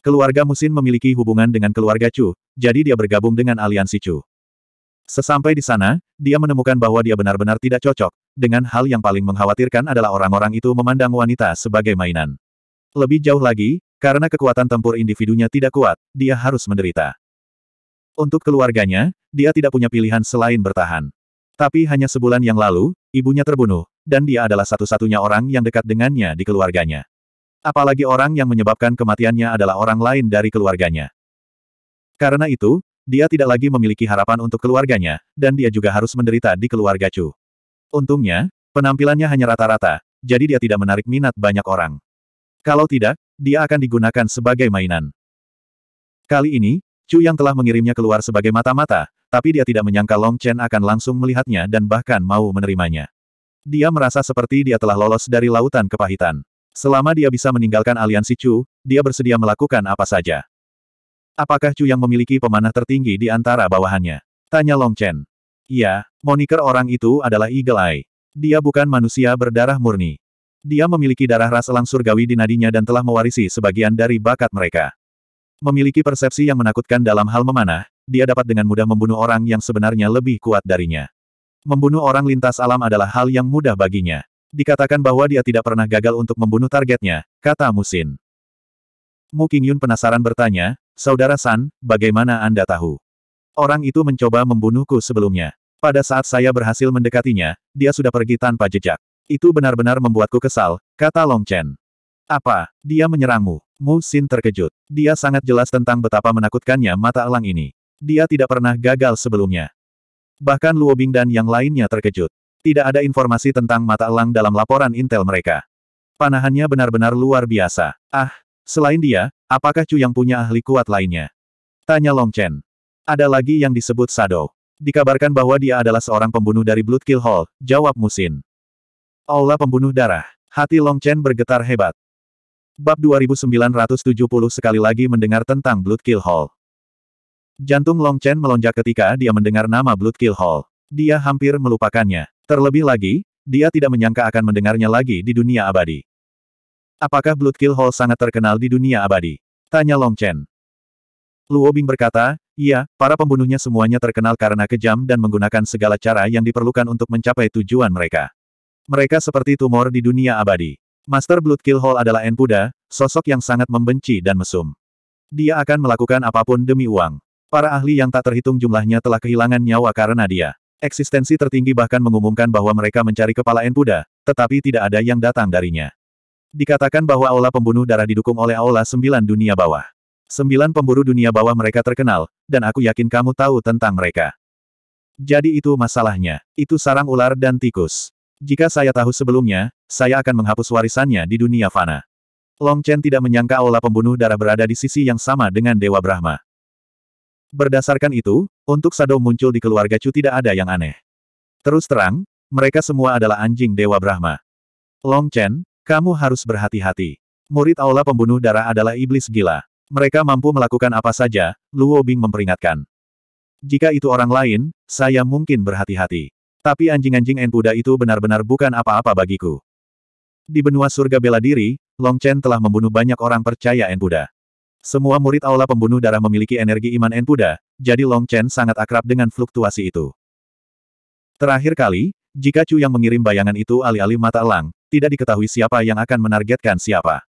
Keluarga Musin memiliki hubungan dengan keluarga Chu, jadi dia bergabung dengan aliansi Chu. Sesampai di sana, dia menemukan bahwa dia benar-benar tidak cocok, dengan hal yang paling mengkhawatirkan adalah orang-orang itu memandang wanita sebagai mainan. Lebih jauh lagi, karena kekuatan tempur individunya tidak kuat, dia harus menderita. Untuk keluarganya, dia tidak punya pilihan selain bertahan. Tapi hanya sebulan yang lalu, ibunya terbunuh, dan dia adalah satu-satunya orang yang dekat dengannya di keluarganya. Apalagi orang yang menyebabkan kematiannya adalah orang lain dari keluarganya. Karena itu, dia tidak lagi memiliki harapan untuk keluarganya, dan dia juga harus menderita di keluarga Chu. Untungnya, penampilannya hanya rata-rata, jadi dia tidak menarik minat banyak orang. Kalau tidak, dia akan digunakan sebagai mainan. Kali ini, Chu yang telah mengirimnya keluar sebagai mata-mata, tapi dia tidak menyangka Long Chen akan langsung melihatnya dan bahkan mau menerimanya. Dia merasa seperti dia telah lolos dari lautan kepahitan. Selama dia bisa meninggalkan aliansi Chu, dia bersedia melakukan apa saja. Apakah Chu yang memiliki pemanah tertinggi di antara bawahannya? Tanya Long Chen. Iya, moniker orang itu adalah Eagle Eye. Dia bukan manusia berdarah murni. Dia memiliki darah ras elang surgawi di nadinya dan telah mewarisi sebagian dari bakat mereka. Memiliki persepsi yang menakutkan dalam hal memanah, dia dapat dengan mudah membunuh orang yang sebenarnya lebih kuat darinya. Membunuh orang lintas alam adalah hal yang mudah baginya. Dikatakan bahwa dia tidak pernah gagal untuk membunuh targetnya, kata Musin. Mu Qingyun penasaran bertanya, Saudara San, bagaimana Anda tahu? Orang itu mencoba membunuhku sebelumnya. Pada saat saya berhasil mendekatinya, dia sudah pergi tanpa jejak. Itu benar-benar membuatku kesal, kata Long Chen. Apa, dia menyerangmu? Mu Xin terkejut. Dia sangat jelas tentang betapa menakutkannya mata elang ini. Dia tidak pernah gagal sebelumnya. Bahkan Luo Bing dan yang lainnya terkejut. Tidak ada informasi tentang mata elang dalam laporan intel mereka. Panahannya benar-benar luar biasa. Ah, selain dia, apakah Chu yang punya ahli kuat lainnya? Tanya Long Chen. Ada lagi yang disebut Sado. Dikabarkan bahwa dia adalah seorang pembunuh dari Bloodkill Hall, jawab Musin. Aula pembunuh darah. Hati Long Chen bergetar hebat. Bab 2970 sekali lagi mendengar tentang Bloodkill Hall. Jantung Long Chen melonjak ketika dia mendengar nama Blood Kill Hall. Dia hampir melupakannya. Terlebih lagi, dia tidak menyangka akan mendengarnya lagi di dunia abadi. Apakah Blood Kill Hall sangat terkenal di dunia abadi? Tanya Long Chen. Luo Bing berkata, iya, para pembunuhnya semuanya terkenal karena kejam dan menggunakan segala cara yang diperlukan untuk mencapai tujuan mereka. Mereka seperti tumor di dunia abadi. Master Blood Kill Hall adalah Enpuda, sosok yang sangat membenci dan mesum. Dia akan melakukan apapun demi uang. Para ahli yang tak terhitung jumlahnya telah kehilangan nyawa karena dia. Eksistensi tertinggi bahkan mengumumkan bahwa mereka mencari kepala Enpuda, tetapi tidak ada yang datang darinya. Dikatakan bahwa aula pembunuh darah didukung oleh aula sembilan dunia bawah. Sembilan pemburu dunia bawah mereka terkenal, dan aku yakin kamu tahu tentang mereka. Jadi itu masalahnya. Itu sarang ular dan tikus. Jika saya tahu sebelumnya, saya akan menghapus warisannya di dunia fana. Long Chen tidak menyangka aula pembunuh darah berada di sisi yang sama dengan Dewa Brahma. Berdasarkan itu, untuk Sado muncul di keluarga Chu tidak ada yang aneh. Terus terang, mereka semua adalah anjing Dewa Brahma. Long Chen, kamu harus berhati-hati. Murid aula pembunuh darah adalah iblis gila. Mereka mampu melakukan apa saja, Luo Bing memperingatkan. Jika itu orang lain, saya mungkin berhati-hati. Tapi anjing-anjing Enpuda itu benar-benar bukan apa-apa bagiku. Di benua surga bela diri, Long Chen telah membunuh banyak orang percaya Enpuda. Semua murid aula pembunuh darah memiliki energi iman Enpuda, jadi Long Chen sangat akrab dengan fluktuasi itu. Terakhir kali, jika Chu yang mengirim bayangan itu alih-alih mata elang, tidak diketahui siapa yang akan menargetkan siapa.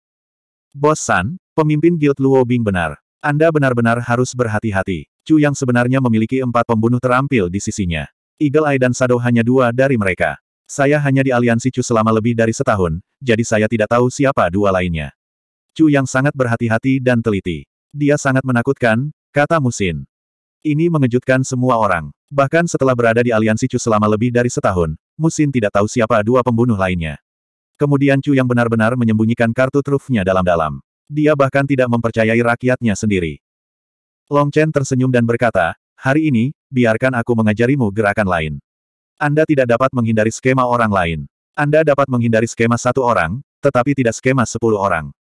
Bos San, pemimpin Guild Luo Bing benar. Anda benar-benar harus berhati-hati. Chu yang sebenarnya memiliki empat pembunuh terampil di sisinya. Eagle Eye dan Shadow hanya dua dari mereka. Saya hanya di aliansi Chu selama lebih dari setahun, jadi saya tidak tahu siapa dua lainnya. Chu yang sangat berhati-hati dan teliti. Dia sangat menakutkan, kata Musin. Ini mengejutkan semua orang. Bahkan setelah berada di aliansi Chu selama lebih dari setahun, Musin tidak tahu siapa dua pembunuh lainnya. Kemudian Chu yang benar-benar menyembunyikan kartu trufnya dalam-dalam. Dia bahkan tidak mempercayai rakyatnya sendiri. Long Chen tersenyum dan berkata, hari ini, biarkan aku mengajarimu gerakan lain. Anda tidak dapat menghindari skema orang lain. Anda dapat menghindari skema satu orang, tetapi tidak skema sepuluh orang.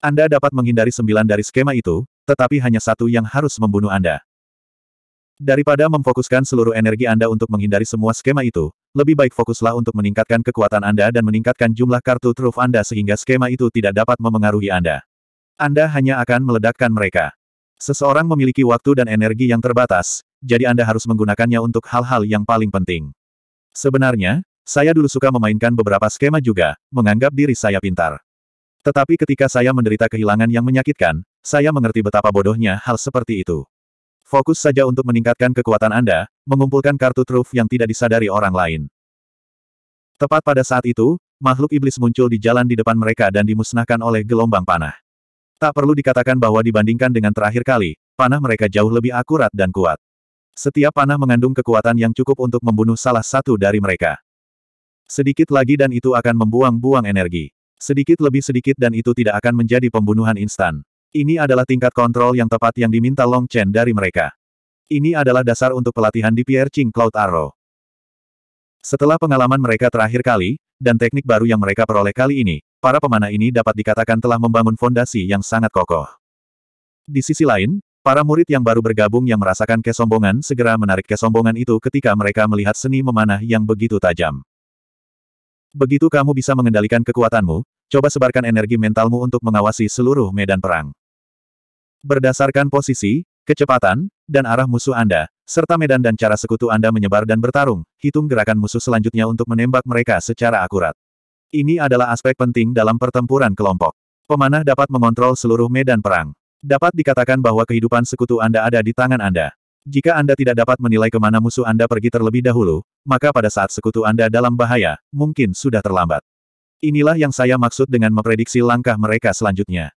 Anda dapat menghindari sembilan dari skema itu, tetapi hanya satu yang harus membunuh Anda. Daripada memfokuskan seluruh energi Anda untuk menghindari semua skema itu, lebih baik fokuslah untuk meningkatkan kekuatan Anda dan meningkatkan jumlah kartu truf Anda sehingga skema itu tidak dapat memengaruhi Anda. Anda hanya akan meledakkan mereka. Seseorang memiliki waktu dan energi yang terbatas, jadi Anda harus menggunakannya untuk hal-hal yang paling penting. Sebenarnya, saya dulu suka memainkan beberapa skema juga, menganggap diri saya pintar. Tetapi ketika saya menderita kehilangan yang menyakitkan, saya mengerti betapa bodohnya hal seperti itu. Fokus saja untuk meningkatkan kekuatan Anda, mengumpulkan kartu truf yang tidak disadari orang lain. Tepat pada saat itu, makhluk iblis muncul di jalan di depan mereka dan dimusnahkan oleh gelombang panah. Tak perlu dikatakan bahwa dibandingkan dengan terakhir kali, panah mereka jauh lebih akurat dan kuat. Setiap panah mengandung kekuatan yang cukup untuk membunuh salah satu dari mereka. Sedikit lagi dan itu akan membuang-buang energi. Sedikit lebih sedikit dan itu tidak akan menjadi pembunuhan instan. Ini adalah tingkat kontrol yang tepat yang diminta Long Chen dari mereka. Ini adalah dasar untuk pelatihan di Piercing Cloud Arrow. Setelah pengalaman mereka terakhir kali, dan teknik baru yang mereka peroleh kali ini, para pemanah ini dapat dikatakan telah membangun fondasi yang sangat kokoh. Di sisi lain, para murid yang baru bergabung yang merasakan kesombongan segera menarik kesombongan itu ketika mereka melihat seni memanah yang begitu tajam. Begitu kamu bisa mengendalikan kekuatanmu, coba sebarkan energi mentalmu untuk mengawasi seluruh medan perang. Berdasarkan posisi, kecepatan, dan arah musuh Anda, serta medan dan cara sekutu Anda menyebar dan bertarung, hitung gerakan musuh selanjutnya untuk menembak mereka secara akurat. Ini adalah aspek penting dalam pertempuran kelompok. Pemanah dapat mengontrol seluruh medan perang. Dapat dikatakan bahwa kehidupan sekutu Anda ada di tangan Anda. Jika Anda tidak dapat menilai kemana musuh Anda pergi terlebih dahulu, maka pada saat sekutu Anda dalam bahaya, mungkin sudah terlambat. Inilah yang saya maksud dengan memprediksi langkah mereka selanjutnya.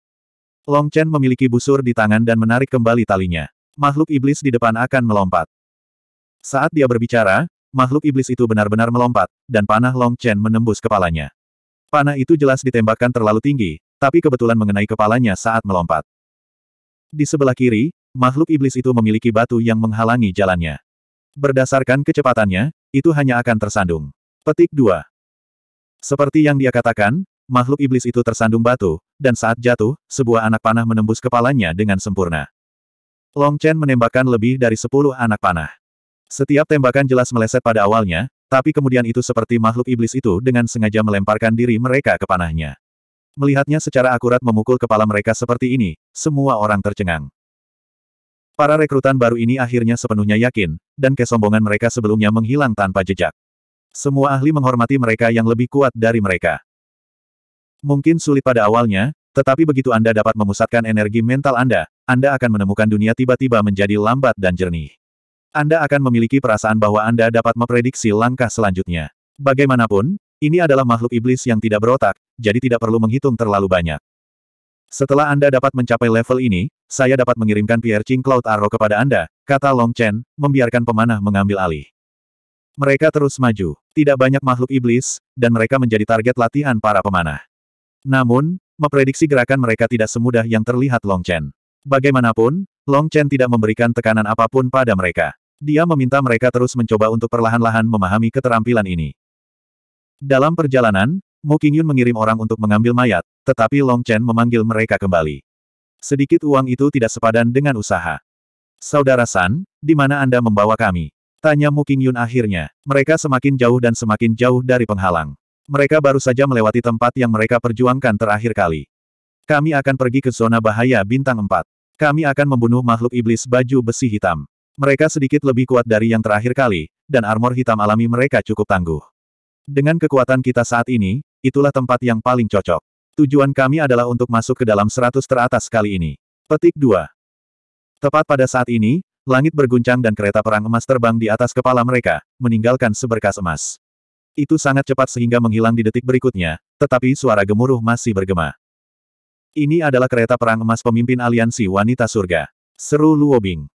Long Chen memiliki busur di tangan dan menarik kembali talinya. Makhluk iblis di depan akan melompat. Saat dia berbicara, makhluk iblis itu benar-benar melompat, dan panah Long Chen menembus kepalanya. Panah itu jelas ditembakkan terlalu tinggi, tapi kebetulan mengenai kepalanya saat melompat. Di sebelah kiri, makhluk iblis itu memiliki batu yang menghalangi jalannya. Berdasarkan kecepatannya, itu hanya akan tersandung. Petik 2. Seperti yang dia katakan, makhluk iblis itu tersandung batu, dan saat jatuh, sebuah anak panah menembus kepalanya dengan sempurna. Long Chen menembakkan lebih dari sepuluh anak panah. Setiap tembakan jelas meleset pada awalnya, tapi kemudian itu seperti makhluk iblis itu dengan sengaja melemparkan diri mereka ke panahnya. Melihatnya secara akurat memukul kepala mereka seperti ini, semua orang tercengang. Para rekrutan baru ini akhirnya sepenuhnya yakin, dan kesombongan mereka sebelumnya menghilang tanpa jejak. Semua ahli menghormati mereka yang lebih kuat dari mereka. Mungkin sulit pada awalnya, tetapi begitu Anda dapat memusatkan energi mental Anda, Anda akan menemukan dunia tiba-tiba menjadi lambat dan jernih. Anda akan memiliki perasaan bahwa Anda dapat memprediksi langkah selanjutnya. Bagaimanapun, ini adalah makhluk iblis yang tidak berotak, jadi tidak perlu menghitung terlalu banyak. Setelah Anda dapat mencapai level ini, saya dapat mengirimkan Pierre Ching Cloud Arrow kepada Anda, kata Long Chen, membiarkan pemanah mengambil alih. Mereka terus maju, tidak banyak makhluk iblis, dan mereka menjadi target latihan para pemanah. Namun, memprediksi gerakan mereka tidak semudah yang terlihat Long Chen. Bagaimanapun, Long Chen tidak memberikan tekanan apapun pada mereka. Dia meminta mereka terus mencoba untuk perlahan-lahan memahami keterampilan ini. Dalam perjalanan, Mu Qingyun mengirim orang untuk mengambil mayat, tetapi Long Chen memanggil mereka kembali. Sedikit uang itu tidak sepadan dengan usaha. Saudara San, di mana Anda membawa kami? Tanya Mu Yun akhirnya. Mereka semakin jauh dan semakin jauh dari penghalang. Mereka baru saja melewati tempat yang mereka perjuangkan terakhir kali. Kami akan pergi ke zona bahaya bintang 4. Kami akan membunuh makhluk iblis baju besi hitam. Mereka sedikit lebih kuat dari yang terakhir kali, dan armor hitam alami mereka cukup tangguh. Dengan kekuatan kita saat ini, itulah tempat yang paling cocok. Tujuan kami adalah untuk masuk ke dalam seratus teratas kali ini. Petik 2. Tepat pada saat ini, langit berguncang dan kereta perang emas terbang di atas kepala mereka, meninggalkan seberkas emas. Itu sangat cepat sehingga menghilang di detik berikutnya, tetapi suara gemuruh masih bergema. Ini adalah kereta perang emas pemimpin aliansi wanita surga. Seru Luobing.